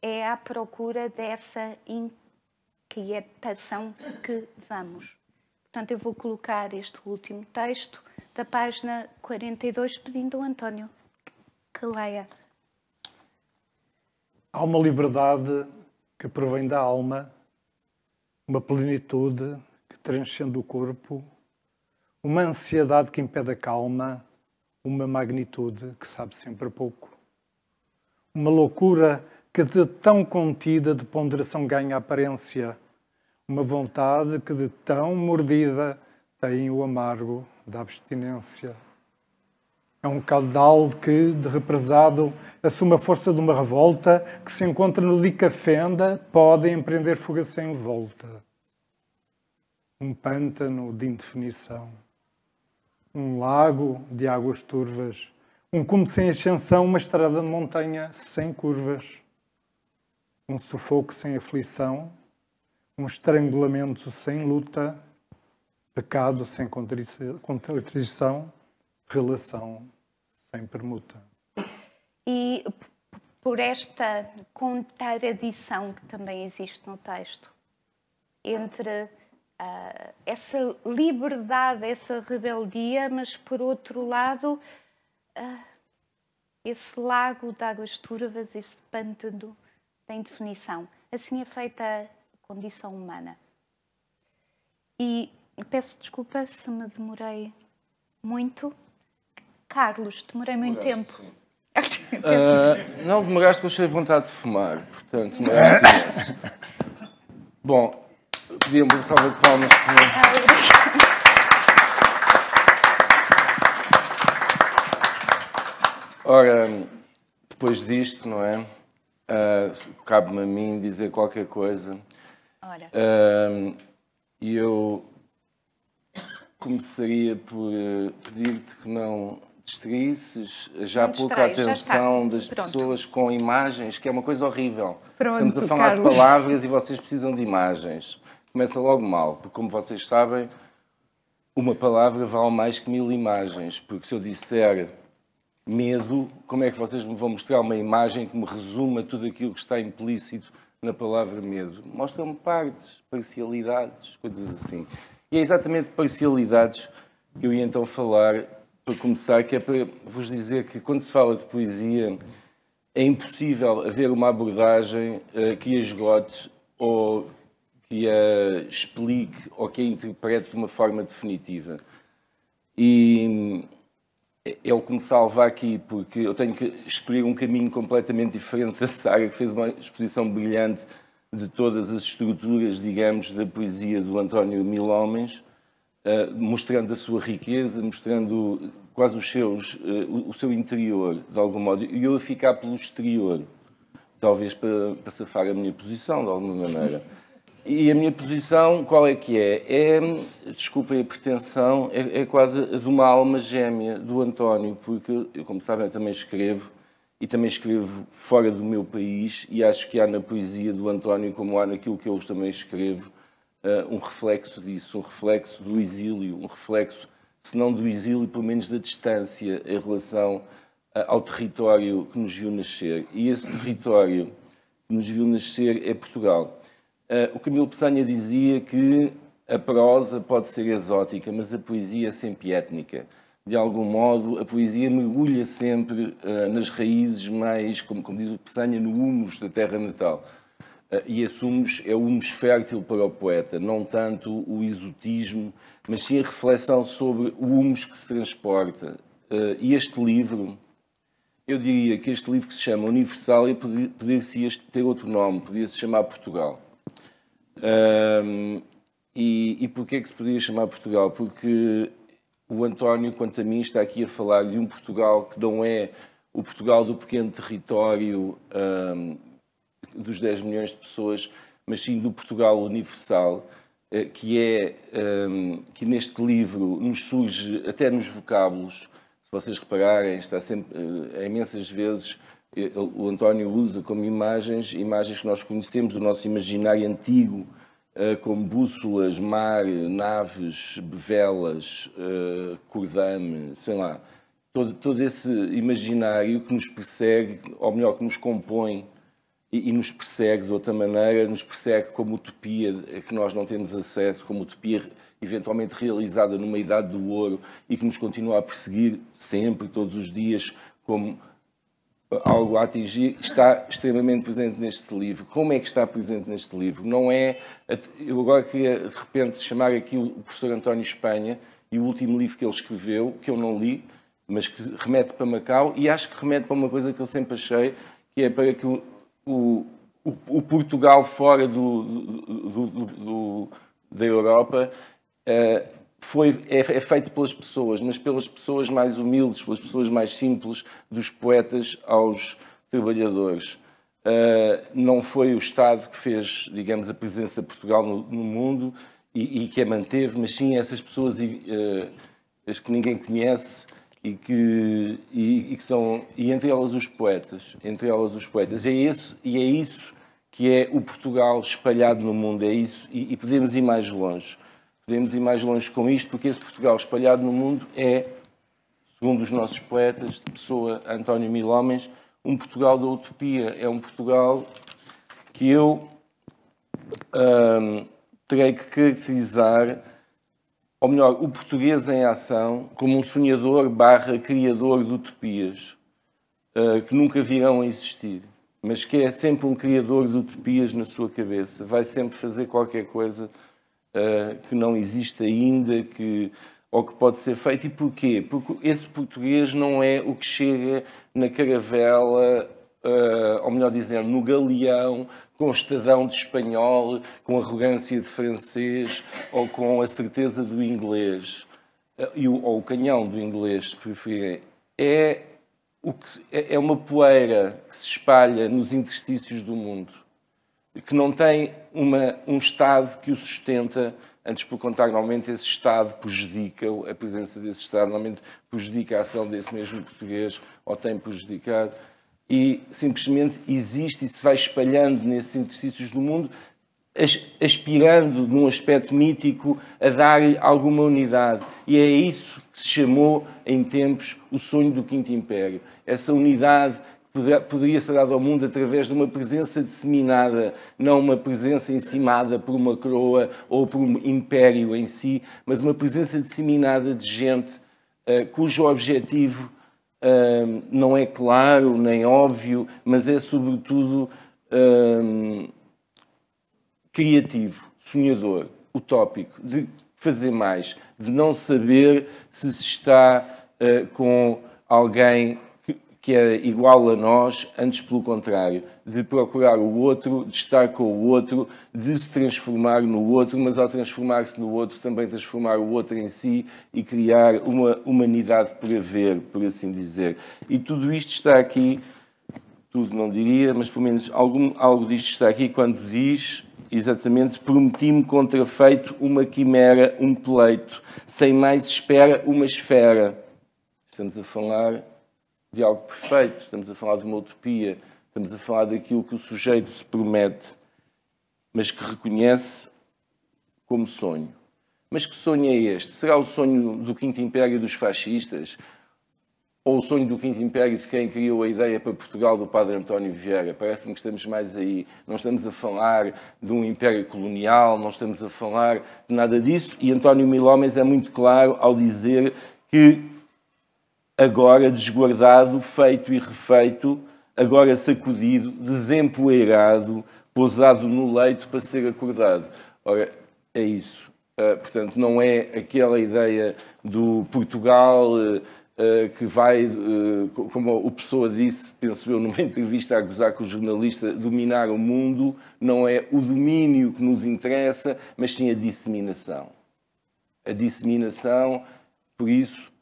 é à procura dessa inquietação que vamos. Portanto, eu vou colocar este último texto da página 42, pedindo ao António que leia. Há uma liberdade que provém da alma, uma plenitude que transcende o corpo, uma ansiedade que impede a calma, uma magnitude que sabe sempre pouco. Uma loucura que de tão contida de ponderação ganha aparência, uma vontade que de tão mordida tem o amargo da abstinência. É um caudal que, de represado, assume a força de uma revolta que se encontra no lica-fenda pode empreender fuga sem volta. Um pântano de indefinição. Um lago de águas turvas. Um cume sem ascensão, uma estrada de montanha sem curvas. Um sufoco sem aflição. Um estrangulamento sem luta pecado sem contrição, relação em permuta. E por esta contradição que também existe no texto, entre uh, essa liberdade, essa rebeldia, mas por outro lado, uh, esse lago de águas turvas, esse pântano tem definição. Assim é feita a condição humana. E peço desculpa se me demorei muito. Carlos, demorei muito tempo. Uh, não, demoraste que eu achei vontade de fumar, portanto, demoraste é imenso. É assim. Bom, pedi uma salva de palmas para. Ora, depois disto, não é? Uh, Cabe-me a mim dizer qualquer coisa. Ora. E uh, eu começaria por eh, pedir-te que não distraísses, já Não pouca atenção das pessoas com imagens, que é uma coisa horrível. Pronto, Estamos a falar Carlos. de palavras e vocês precisam de imagens. Começa logo mal, porque como vocês sabem, uma palavra vale mais que mil imagens, porque se eu disser medo, como é que vocês me vão mostrar uma imagem que me resuma tudo aquilo que está implícito na palavra medo? Mostram-me partes, parcialidades, coisas assim. E é exatamente parcialidades que eu ia então falar para começar, que é para vos dizer que quando se fala de poesia é impossível haver uma abordagem uh, que a esgote ou que a explique ou que a interprete de uma forma definitiva. E é eh, o que me salva aqui, porque eu tenho que escolher um caminho completamente diferente da Sara, que fez uma exposição brilhante de todas as estruturas, digamos, da poesia do António Milhomens. Homens eh, mostrando a sua riqueza, mostrando quase os seus, eh, o seu interior, de algum modo, e eu a ficar pelo exterior, talvez para, para safar a minha posição, de alguma maneira. E a minha posição, qual é que é? É, desculpem a pretensão, é, é quase a de uma alma gêmea do António, porque eu, como sabem, também escrevo, e também escrevo fora do meu país, e acho que há na poesia do António, como há naquilo que eu também escrevo, eh, um reflexo disso, um reflexo do exílio, um reflexo, se não do exílio, pelo menos da distância em relação eh, ao território que nos viu nascer. E esse território que nos viu nascer é Portugal. Eh, o Camilo Peçanha dizia que a prosa pode ser exótica, mas a poesia é sempre étnica. De algum modo, a poesia mergulha sempre nas raízes mais, como, como diz o Peçanha, no humus da terra natal. Ah, e assumes é o humus fértil para o poeta, não tanto o exotismo, mas sim a reflexão sobre o humus que se transporta. Ah, e este livro, eu diria que este livro que se chama Universal e poderia ter outro nome, poderia se chamar Portugal. e, e porquê é que se poderia chamar Portugal? Porque o António, quanto a mim, está aqui a falar de um Portugal que não é o Portugal do pequeno território um, dos 10 milhões de pessoas, mas sim do Portugal universal, eh, que é ehm, que neste livro nos surge até nos vocábulos. Se vocês repararem, está sempre eh, imensas vezes eh, o António usa como imagens imagens que nós conhecemos do nosso imaginário antigo, como bússolas, mar, naves, velas, cordame, sei lá. Todo, todo esse imaginário que nos persegue, ou melhor, que nos compõe e, e, nos persegue de outra maneira, nos persegue como utopia que nós não temos acesso, como utopia eventualmente realizada numa idade do ouro e que nos continua a perseguir sempre, todos os dias, como eh, algo a atingir, está extremamente presente neste livro. Como é que está presente neste livro? Não é. Eu agora queria, de repente, chamar aqui o professor António Espanha e o último livro que ele escreveu, que eu não li, mas que remete para Macau e acho que remete para uma coisa que eu sempre achei, que é para que o, o, o Portugal fora do, do, do, da Europa uh, foi, é, é, feito pelas pessoas, mas pelas pessoas mais humildes, pelas pessoas mais simples, dos poetas aos trabalhadores. Uh, não foi o Estado que fez, digamos, a presença de Portugal no, no mundo e, e, que a manteve, mas sim essas pessoas uh, as que ninguém conhece e que, e, e, que são e entre elas os poetas entre elas os poetas é isso e é isso que é o Portugal espalhado no mundo é isso e, e, podemos ir mais longe podemos ir mais longe com isto porque esse Portugal espalhado no mundo é segundo os nossos poetas de pessoa António Mil Homens um Portugal da utopia é um Portugal que eu hum, terei que caracterizar ou melhor, o português em ação, como um sonhador barra criador de utopias uh, que nunca virão a existir, mas que é sempre um criador de utopias na sua cabeça, vai sempre fazer qualquer coisa uh, que não existe ainda, que ou que pode ser feito. E porquê? Porque esse português não é o que chega na caravela uh, ou melhor dizer, no galeão, com o estadão de espanhol, com arrogância de francês ou com a certeza do inglês, uh, e o, ou o canhão do inglês, se preferirem, é, o que, é, é uma poeira que se espalha nos interstícios do mundo, que não tem uma, um Estado que o sustenta. Antes, por contrário, normalmente esse Estado prejudica, a presença desse Estado normalmente prejudica a ação desse mesmo português, ou tem prejudicado e simplesmente existe e se vai espalhando nesses interstícios do mundo, aspirando, num aspecto mítico, a dar-lhe alguma unidade. E é isso que se chamou, em tempos, o sonho do Quinto Império. Essa unidade poderia ser dada ao mundo através de uma presença disseminada, não uma presença encimada por uma coroa ou por um império em si, mas uma presença disseminada de gente uh, cujo objetivo não é claro nem óbvio, mas é sobretudo criativo, sonhador, utópico, de fazer mais, de não saber se se está uh, com alguém que é igual a nós, antes pelo contrário, de procurar o outro, de estar com o outro, de se transformar no outro, mas ao transformar-se no outro, também transformar o outro em si e criar uma humanidade para ver, por assim dizer. E tudo isto está aqui, tudo não diria, mas pelo menos algum, algo disto está aqui quando diz exatamente, prometi-me contrafeito uma quimera, um pleito, sem mais espera, uma esfera. Estamos a falar de algo perfeito, estamos a falar de uma utopia, estamos a falar daquilo que o sujeito se promete, mas que reconhece como sonho. Mas que sonho é este? Será o sonho do Quinto Império dos fascistas? Ou o sonho do Quinto Império de quem criou a ideia para Portugal do padre António Vieira? Parece-me que estamos mais aí. Não estamos a falar de um império colonial, não estamos a falar de nada disso. E António Milhomens é muito claro ao dizer que agora desguardado, feito e refeito, agora sacudido, desempoeirado, pousado no leito para ser acordado. Ora, é isso. Uh, portanto, não é aquela ideia do Portugal uh, que vai, como o Pessoa disse, penso eu, numa entrevista a gozar com o jornalista, dominar o mundo, não é o domínio que nos interessa, mas sim a disseminação. A disseminação, por isso,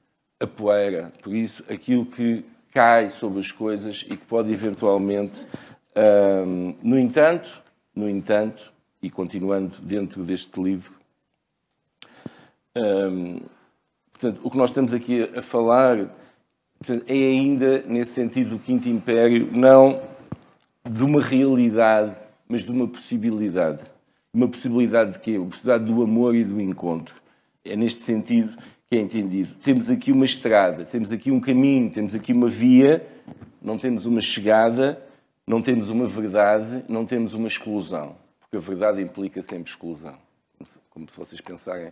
a poeira, por isso, aquilo que cai sobre as coisas e que pode eventualmente. Um, no entanto, no entanto, e continuando dentro deste livro, um, portanto, o que nós estamos aqui a falar portanto, é ainda nesse sentido do Quinto Império, não de uma realidade, mas de uma possibilidade. Uma possibilidade de quê? Uma possibilidade do amor e do encontro. É neste sentido que é entendido. Temos aqui uma estrada, temos aqui um caminho, temos aqui uma via, não temos uma chegada, não temos uma verdade, não temos uma exclusão. Porque a verdade implica sempre exclusão. Como se, como se vocês pensarem,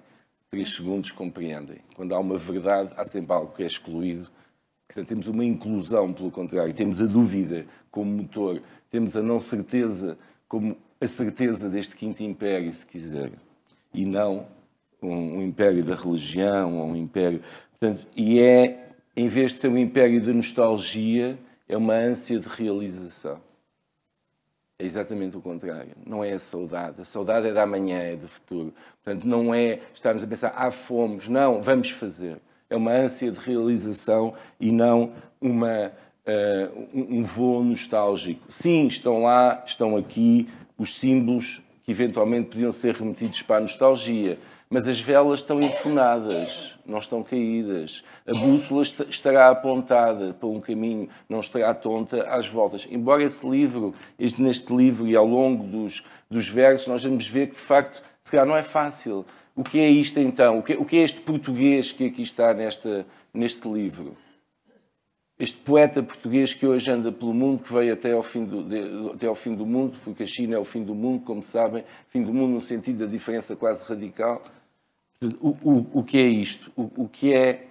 três segundos compreendem. Quando há uma verdade, há sempre algo que é excluído. Portanto, temos uma inclusão, pelo contrário. Temos a dúvida como motor, temos a não certeza como a certeza deste quinto império, se quiser. E não um, um império da religião, um império. Portanto, e é, em vez de ser um império de nostalgia, é uma ânsia de realização. É exatamente o contrário. Não é a saudade. A saudade é da manhã, é do futuro. Portanto, não é estarmos a pensar, ah, fomos. Não, vamos fazer. É uma ânsia de realização e não uma, uh, um voo nostálgico. Sim, estão lá, estão aqui os símbolos que eventualmente podiam ser remetidos para a nostalgia mas as velas estão enfunadas, não estão caídas. A bússola estará apontada para um caminho, não estará tonta às voltas. Embora esse livro, este, neste livro e ao longo dos, dos versos, nós vamos ver que, de facto, se calhar não é fácil. O que é isto, então? O que, é, o que é este português que aqui está nesta, neste livro? Este poeta português que hoje anda pelo mundo, que veio até ao, fim do, de, até ao fim do mundo, porque a China é o fim do mundo, como sabem, fim do mundo no sentido da diferença quase radical, o, o, o que é isto? O, o, que é,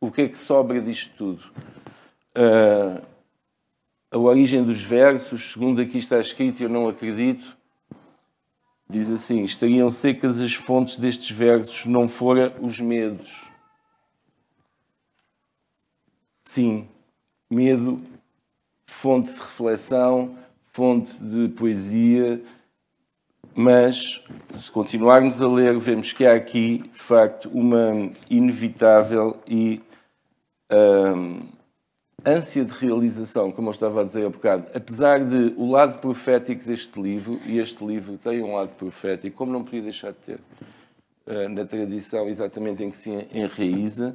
o que é que sobra disto tudo? Uh, a origem dos versos, segundo aqui está escrito, e eu não acredito, diz assim: estariam secas as fontes destes versos, não fora os medos. Sim, medo, fonte de reflexão, fonte de poesia, mas, se continuarmos a ler, vemos que há aqui, de facto, uma inevitável e hum, ânsia de realização, como eu estava a dizer há bocado. Apesar de o lado profético deste livro, e este livro tem um lado profético, como não podia deixar de ter, hum, na tradição exatamente em que se enraiza,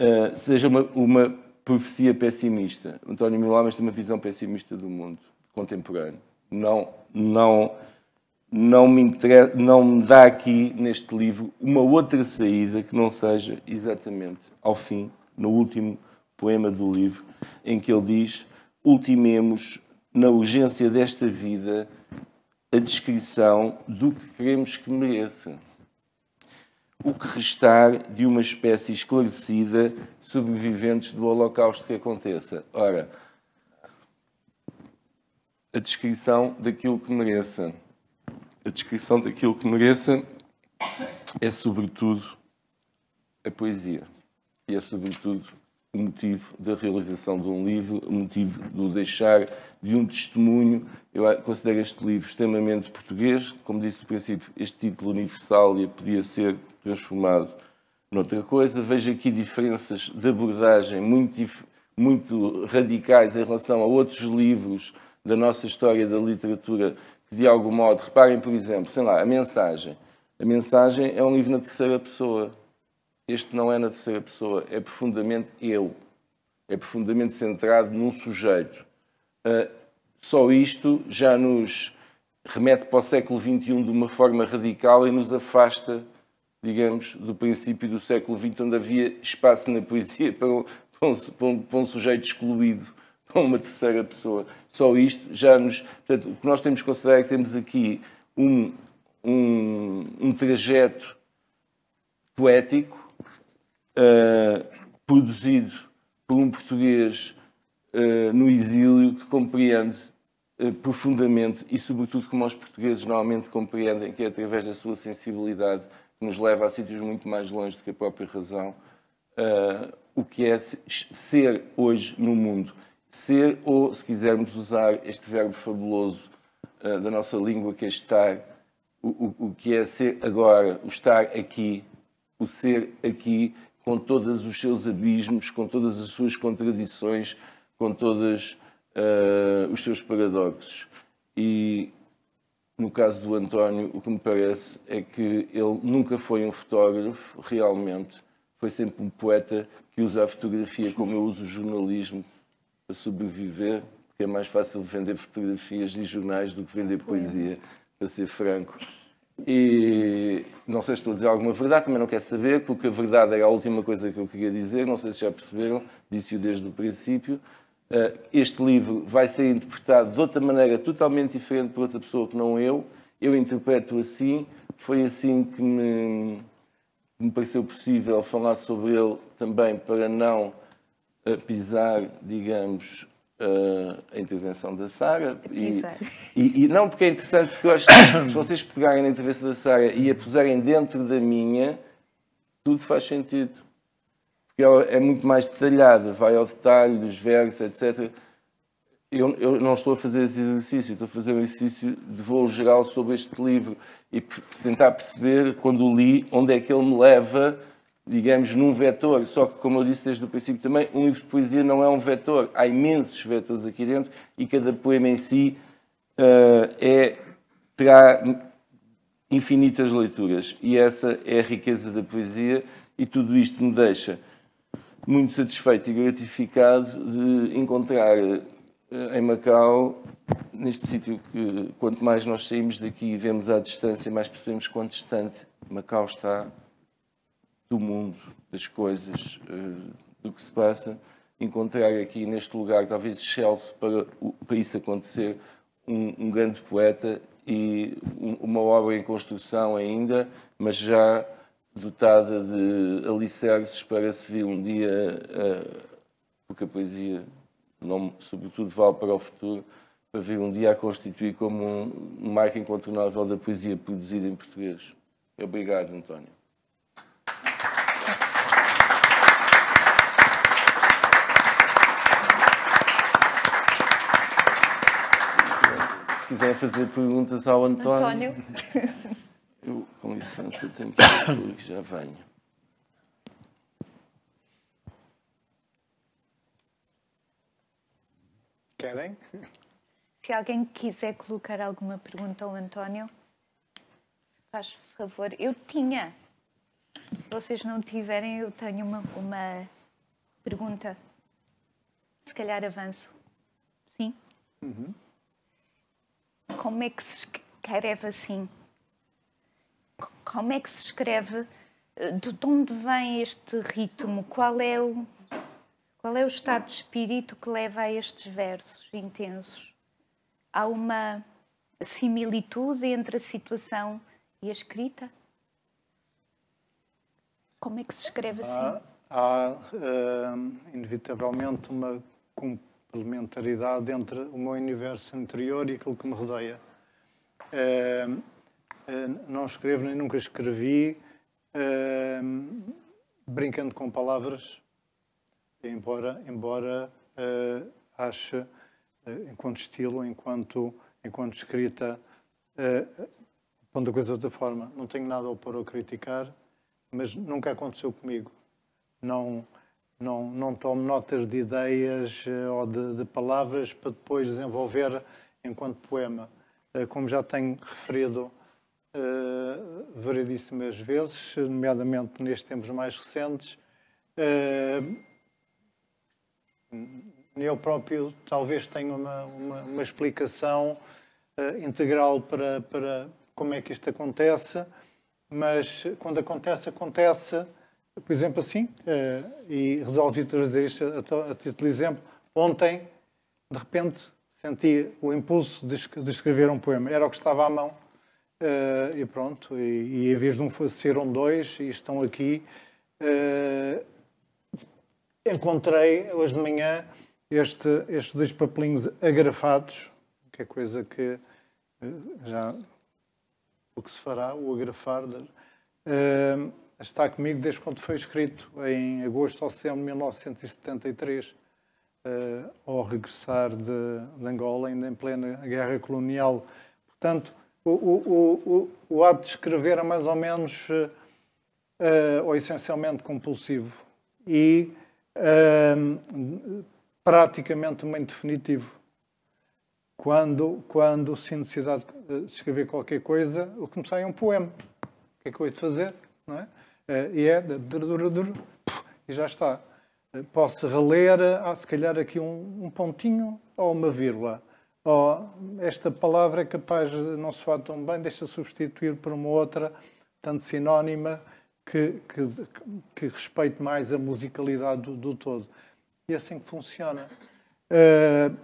hum, seja uma, uma profecia pessimista. António Milamas tem uma visão pessimista do mundo contemporâneo. Não, não não me, inter... não me dá aqui neste livro uma outra saída que não seja exatamente ao fim, no último poema do livro, em que ele diz: ultimemos na urgência desta vida a descrição do que queremos que mereça. O que restar de uma espécie esclarecida sobreviventes do Holocausto que aconteça. Ora, a descrição daquilo que mereça a descrição daquilo que mereça é, sobretudo, a poesia. E é, sobretudo, o motivo da realização de um livro, o motivo do deixar de um testemunho. Eu considero este livro extremamente português. Como disse no princípio, este título universal podia ser transformado noutra coisa. Vejo aqui diferenças de abordagem muito, muito radicais em relação a outros livros da nossa história da literatura de algum modo, reparem, por exemplo, sei lá, a mensagem. A mensagem é um livro na terceira pessoa. Este não é na terceira pessoa, é profundamente eu. É profundamente centrado num sujeito. Uh, só isto já nos remete para o século XXI de uma forma radical e nos afasta, digamos, do princípio do século XX, onde havia espaço na poesia para um, para um, para um sujeito excluído a uma terceira pessoa. Só isto já nos. Portanto, o que nós temos que considerar é que temos aqui um, um, um trajeto poético uh, produzido por um português uh, no exílio que compreende eh, profundamente e, sobretudo, como os portugueses normalmente compreendem, que é através da sua sensibilidade que nos leva a sítios muito mais longe do que a própria razão, o que é ser hoje no mundo ser, ou se quisermos usar este verbo fabuloso uh, da nossa língua, que é estar, o, o, o que é ser agora, o estar aqui, o ser aqui, com todos os seus abismos, com todas as suas contradições, com todos uh, eh, os seus paradoxos. E no caso do António, o que me parece é que ele nunca foi um fotógrafo, realmente. Foi sempre um poeta que usa a fotografia como eu uso o jornalismo, a sobreviver, porque é mais fácil vender fotografias e jornais do que vender poesia, para ser franco. E não sei se estou a dizer alguma verdade, também não quero saber, porque a verdade era a última coisa que eu queria dizer, não sei se já perceberam, disse-o desde o princípio. Eh, este livro vai ser interpretado de outra maneira, totalmente diferente por outra pessoa que não eu. Eu interpreto assim, foi assim que me, me pareceu possível falar sobre ele também para não a pisar, digamos, eh, a intervenção da Sara. E, e, e, não, porque é interessante, porque eu acho que se vocês pegarem na intervenção da Sara e a puserem dentro da minha, tudo faz sentido. Porque ela é muito mais detalhada, vai ao detalhe dos versos, etc. Eu, eu não estou a fazer esse exercício, estou a fazer um exercício de voo geral sobre este livro e tentar perceber, quando o li, onde é que ele me leva digamos, num vetor. Só que, como eu disse desde o princípio também, um livro de poesia não é um vetor. Há imensos vetores aqui dentro e cada poema em si uh, é, terá infinitas leituras. E essa é a riqueza da poesia e tudo isto me deixa muito satisfeito e gratificado de encontrar eh, em Macau, neste sítio que quanto mais nós saímos daqui e vemos à distância, mais percebemos quão distante Macau está do mundo, das coisas, eh, do que se passa, encontrar aqui neste lugar, talvez excelso para, para isso acontecer, um, um grande poeta e uma obra em construção ainda, mas já dotada de alicerces para se vir um dia, eh, porque a poesia, não, sobretudo, vale para o futuro, para vir um dia a constituir como um, um marco incontornável da poesia produzida em português. Obrigado, António. quiser fazer perguntas ao António. António. Eu, com licença, tenho que ir, já venho. Querem? Se alguém quiser colocar alguma pergunta ao António, faz favor. Eu tinha. Se vocês não tiverem, eu tenho uma, uma pergunta. Se calhar avanço. Sim? Uhum. É assim? Como é que se escreve assim? Como é que se escreve? De onde vem este ritmo? Qual é o, qual é o estado de espírito que leva a estes versos intensos? Há uma similitude entre a situação e a escrita? Como é que se escreve assim? Há, há uh, inevitavelmente uma elementaridade entre o meu universo interior e aquilo que me rodeia. Uh, uh, não escrevo nem nunca escrevi uh, brincando com palavras, embora, embora ache, enquanto estilo, enquanto, enquanto escrita, uh, pondo a coisa de outra forma, não tenho nada a opor ou criticar, mas nunca aconteceu comigo. Não não, não tomo notas de ideias eh, ou de, de, palavras para depois desenvolver enquanto poema. Eh, como já tenho referido uh, variedíssimas vezes, nomeadamente nestes tempos mais recentes, uh, eu próprio talvez tenha uma, uma, uma explicação uh, integral para, para como é que isto acontece, mas quando acontece, acontece por exemplo, assim, eh, e resolvi trazer isto a título de exemplo. Ontem, de repente, senti o impulso de, escrever um poema. Era o que estava à mão eh, e pronto. E, em vez de um ser um dois, e estão aqui, eh, encontrei hoje de manhã este, estes dois papelinhos agrafados, que é coisa que já o que se fará, o agrafar está comigo desde quando foi escrito, em agosto ou setembro de 1973, uh, eh, ao regressar de, de, Angola, ainda em plena guerra colonial. Portanto, o, o, o, o ato de escrever é mais ou menos, uh, ou essencialmente, compulsivo e uh, praticamente muito definitivo. Quando, quando se necessidade de escrever qualquer coisa, o que me sai é um poema. O que é que eu hei de fazer? Não é? Eh, e é e já está. Eh, posso reler, eh, há se calhar aqui um, um pontinho ou uma vírgula. Ou esta palavra é capaz de não soar tão bem, deixa substituir por uma outra, tanto sinónima, que, que, que respeite mais a musicalidade do, do, todo. E é assim que funciona. Uh,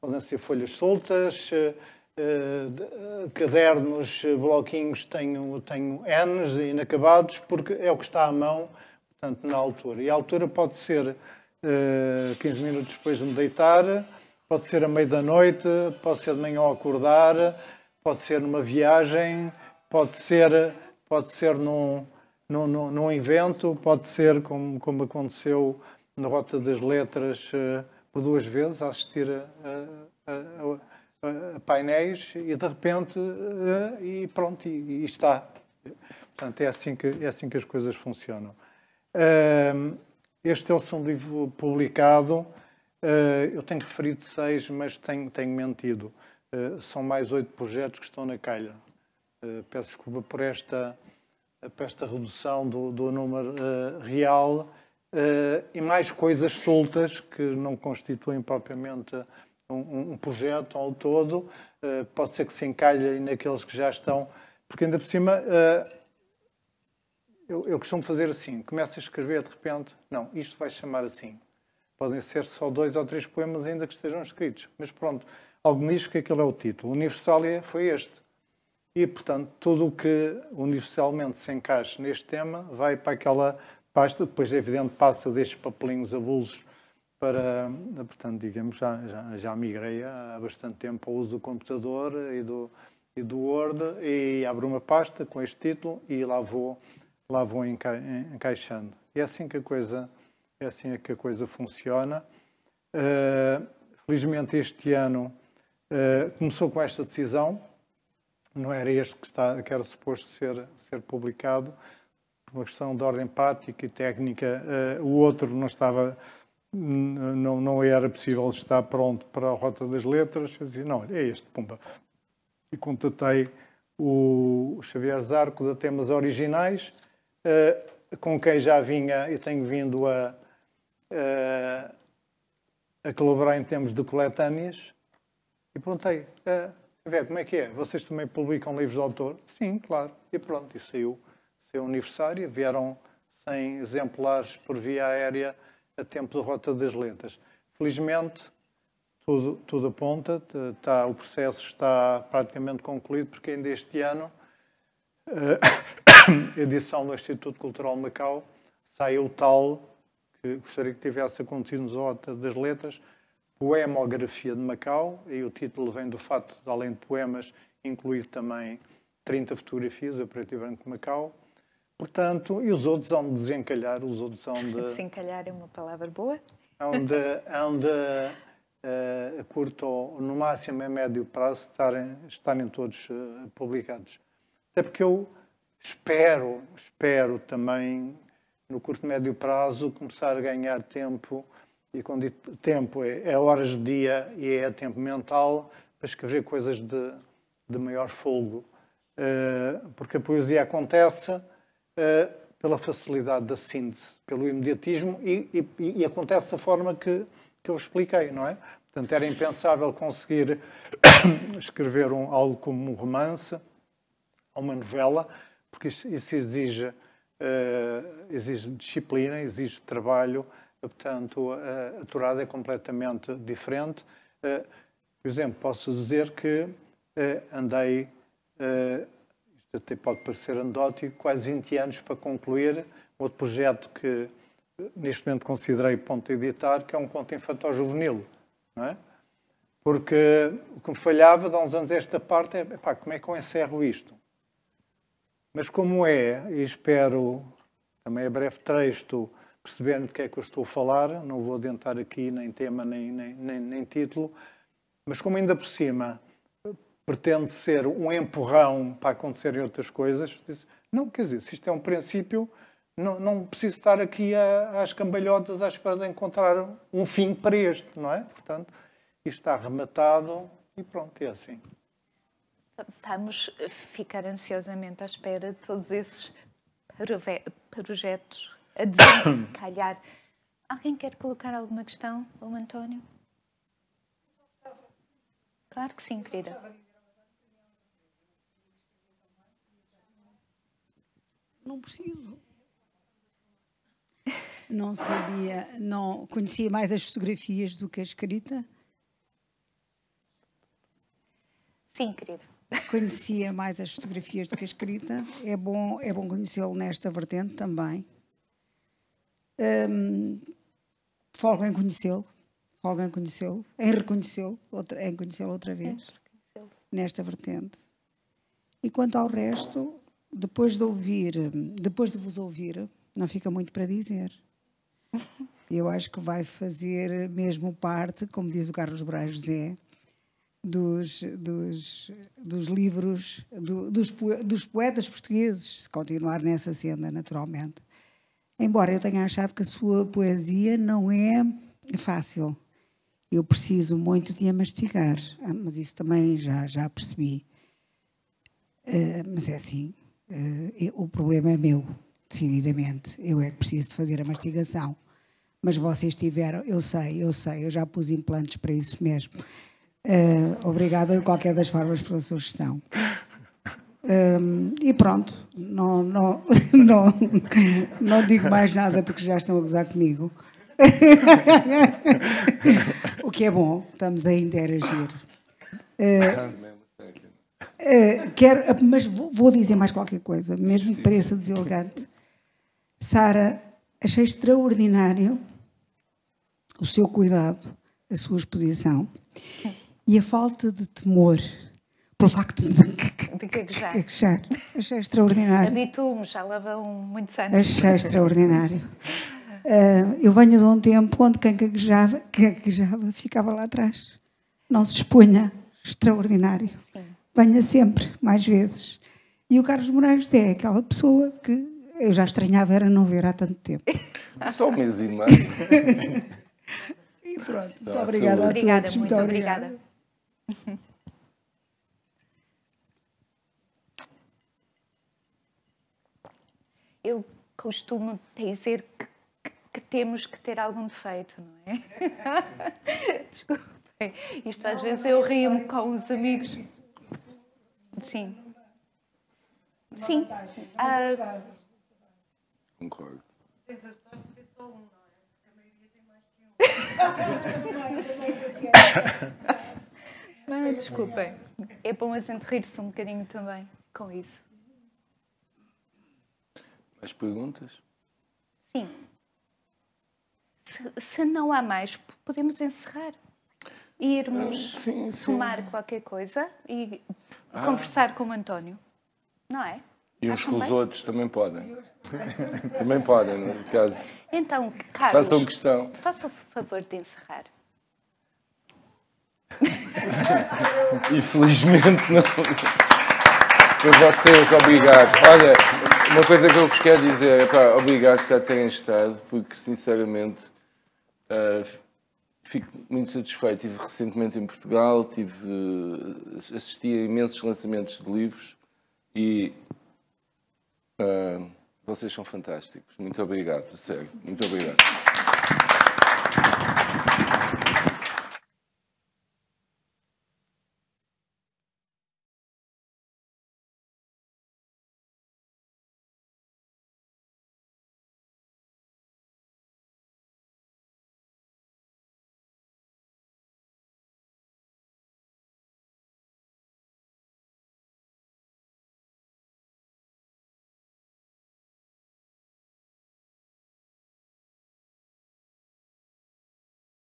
podem ser folhas soltas, uh, eh, eh, cadernos, eh, bloquinhos, tenho, tenho N's inacabados, porque é o que está à mão, portanto, na altura. E a altura pode ser uh, 15 minutos depois de me deitar, pode ser a meio da noite, pode ser de manhã ao acordar, pode ser numa viagem, pode ser, pode ser num, num, num evento, pode ser como, como aconteceu na Rota das Letras uh, por duas vezes, a assistir a, a, a eh, painéis e de repente eh, e pronto, e, e, está. Portanto, é assim, que, é assim que as coisas funcionam. Este é o seu livro publicado. Eh, eu tenho referido seis, mas tenho, tenho mentido. São mais oito projetos que estão na calha. Peço desculpa por esta, por esta redução do, do número real e mais coisas soltas que não constituem propriamente um, um projeto ao todo, uh, pode ser que se encalhe naqueles que já estão, porque ainda por cima uh, eu, eu costumo fazer assim, começo a escrever de repente, não, isto vai chamar assim. Podem ser só dois ou três poemas ainda que estejam escritos, mas pronto, algo me diz que aquele é o título. Universalia é, foi este. E, portanto, tudo o que universalmente se encaixe neste tema vai para aquela pasta, depois, é evidente, passa destes papelinhos avulsos para, portanto, digamos, já, já, já migrei há bastante tempo ao uso do computador e do, e do Word e abro uma pasta com este título e lá vou, lá vou enca, encaixando. E é assim que a coisa, é assim que a coisa funciona. Uh, felizmente este ano uh, começou com esta decisão, não era este que, está, que era suposto ser, ser publicado, por uma questão de ordem prática e técnica, uh, o outro não estava não, não era possível estar pronto para a Rota das Letras, eu dizia, não, é este, pumba. E contatei o Xavier Zarco da Temas Originais, uh, com quem já vinha, e tenho vindo a, uh, a colaborar em termos de coletâneas, e perguntei, uh, Xavier, como é que é? Vocês também publicam livros de autor? Sim, claro. E pronto, e saiu, saiu aniversário, vieram 100 exemplares por via aérea a tempo de rota das letras. Felizmente, tudo, tudo aponta, tá, o processo está praticamente concluído, porque ainda este ano eh, a edição do Instituto Cultural Macau saiu tal que gostaria que tivesse acontecido nos Rota das Letras, Poemografia de Macau, e o título vem do facto de, além de poemas, incluir também 30 fotografias a preto e branco de Macau. Portanto, e os outros hão de desencalhar, os outros hão de... Desencalhar é uma palavra boa? Hão de, uh, curto, no máximo a médio prazo, estarem, estarem todos uh, publicados. Até porque eu espero, espero também, no curto médio prazo, começar a ganhar tempo, e quando digo tempo é, é horas de dia e é tempo mental, para escrever coisas de, de maior folgo. Uh, eh, porque a poesia acontece eh, pela facilidade da síntese, pelo imediatismo e, e, e acontece da forma que, que eu expliquei, não é? Portanto, era impensável conseguir escrever um, algo como um romance ou uma novela, porque isso, exige, uh, exige disciplina, exige trabalho, portanto, a, a tourada é completamente diferente. Uh, por exemplo, posso dizer que uh, andei até pode parecer anedótico, quase 20 anos para concluir outro projeto que neste momento considerei ponto a editar, que é um conto infantil juvenil, não é? Porque o que me falhava de há uns anos esta parte é, epá, como é que eu encerro isto? Mas como é, e espero, também a breve trecho percebendo do que é que eu estou a falar, não vou adentrar aqui nem tema nem, nem, nem, nem título, mas como ainda por cima pretende ser um empurrão para acontecerem outras coisas. Disse, não, quer dizer, se isto é um princípio, não, não preciso estar aqui às cambalhotas à espera de encontrar um fim para este, não é? Portanto, isto está arrematado e pronto, é assim. estamos a ficar ansiosamente à espera de todos esses projetos a desencalhar. Alguém quer colocar alguma questão ou António? Claro que sim, querida. não preciso. Não sabia, não conhecia mais as fotografias do que a escrita. Sim, querido. Conhecia mais as fotografias do que a escrita. É bom, é bom conhecê-lo nesta vertente também. Um, folga em conhecê-lo, folga em conhecê-lo, em reconhecê-lo, em conhecê-lo outra vez, é, nesta vertente. E quanto ao resto, depois de ouvir, depois de vos ouvir, não fica muito para dizer. Eu acho que vai fazer mesmo parte, como diz o Carlos Braz José, dos, dos, dos livros, do, dos, dos poetas portugueses, se continuar nessa senda, naturalmente. Embora eu tenha achado que a sua poesia não é fácil. Eu preciso muito de a mastigar, ah, mas isso também já, já percebi. Uh, mas é assim, eh, o problema é meu, decididamente. Eu é que preciso de fazer a mastigação. Mas vocês tiveram, eu sei, eu sei, eu já pus implantes para isso mesmo. Uh, obrigada de qualquer das formas pela sugestão. Um, ehm, e pronto, não, não, não, não digo mais nada porque já estão a gozar comigo. o que é bom, estamos a interagir. Uh, eh, quero, eh, mas vou, vou, dizer mais qualquer coisa, mesmo que pareça deselegante. Sara, achei extraordinário o seu cuidado, a sua exposição e a falta de temor pelo facto de, de gaguejar. Achei extraordinário. Habituo-me, já lá muitos anos. Achei extraordinário. Uh, eu venho de um tempo onde quem queixava, gaguejava ficava lá atrás. Não se expunha. Extraordinário. Sim venha sempre, mais vezes. E o Carlos Moraes é aquela pessoa que eu já estranhava era não ver há tanto tempo. Só um mês e meio. e pronto, muito Nossa, obrigada a todos. muito, muito obrigada. obrigada. Eu costumo dizer que, que, que, temos que ter algum defeito, não é? Desculpem, isto às vezes é eu rio-me com os amigos. É Sim. Sim. Ah, Concordo. Tens a sorte de ter só um, não é? Porque a maioria tem mais que um. Mas desculpem. É bom a gente rir-se um bocadinho também com isso. Mais perguntas? Sim. Se, se não há mais, podemos encerrar irmos ah, qualquer coisa e ah. conversar com o António, não é? E uns com os outros também podem. também podem, no caso. Então, Carlos, façam questão. Faça o favor de encerrar. Infelizmente não. Para vocês, é obrigado. Olha, uma coisa que eu vos quero dizer é pá, obrigado por terem estado, porque sinceramente uh, fico muito satisfeito. Estive recentemente em Portugal, tive, assisti a imensos lançamentos de livros e uh, vocês são fantásticos. Muito obrigado, sério. Muito obrigado.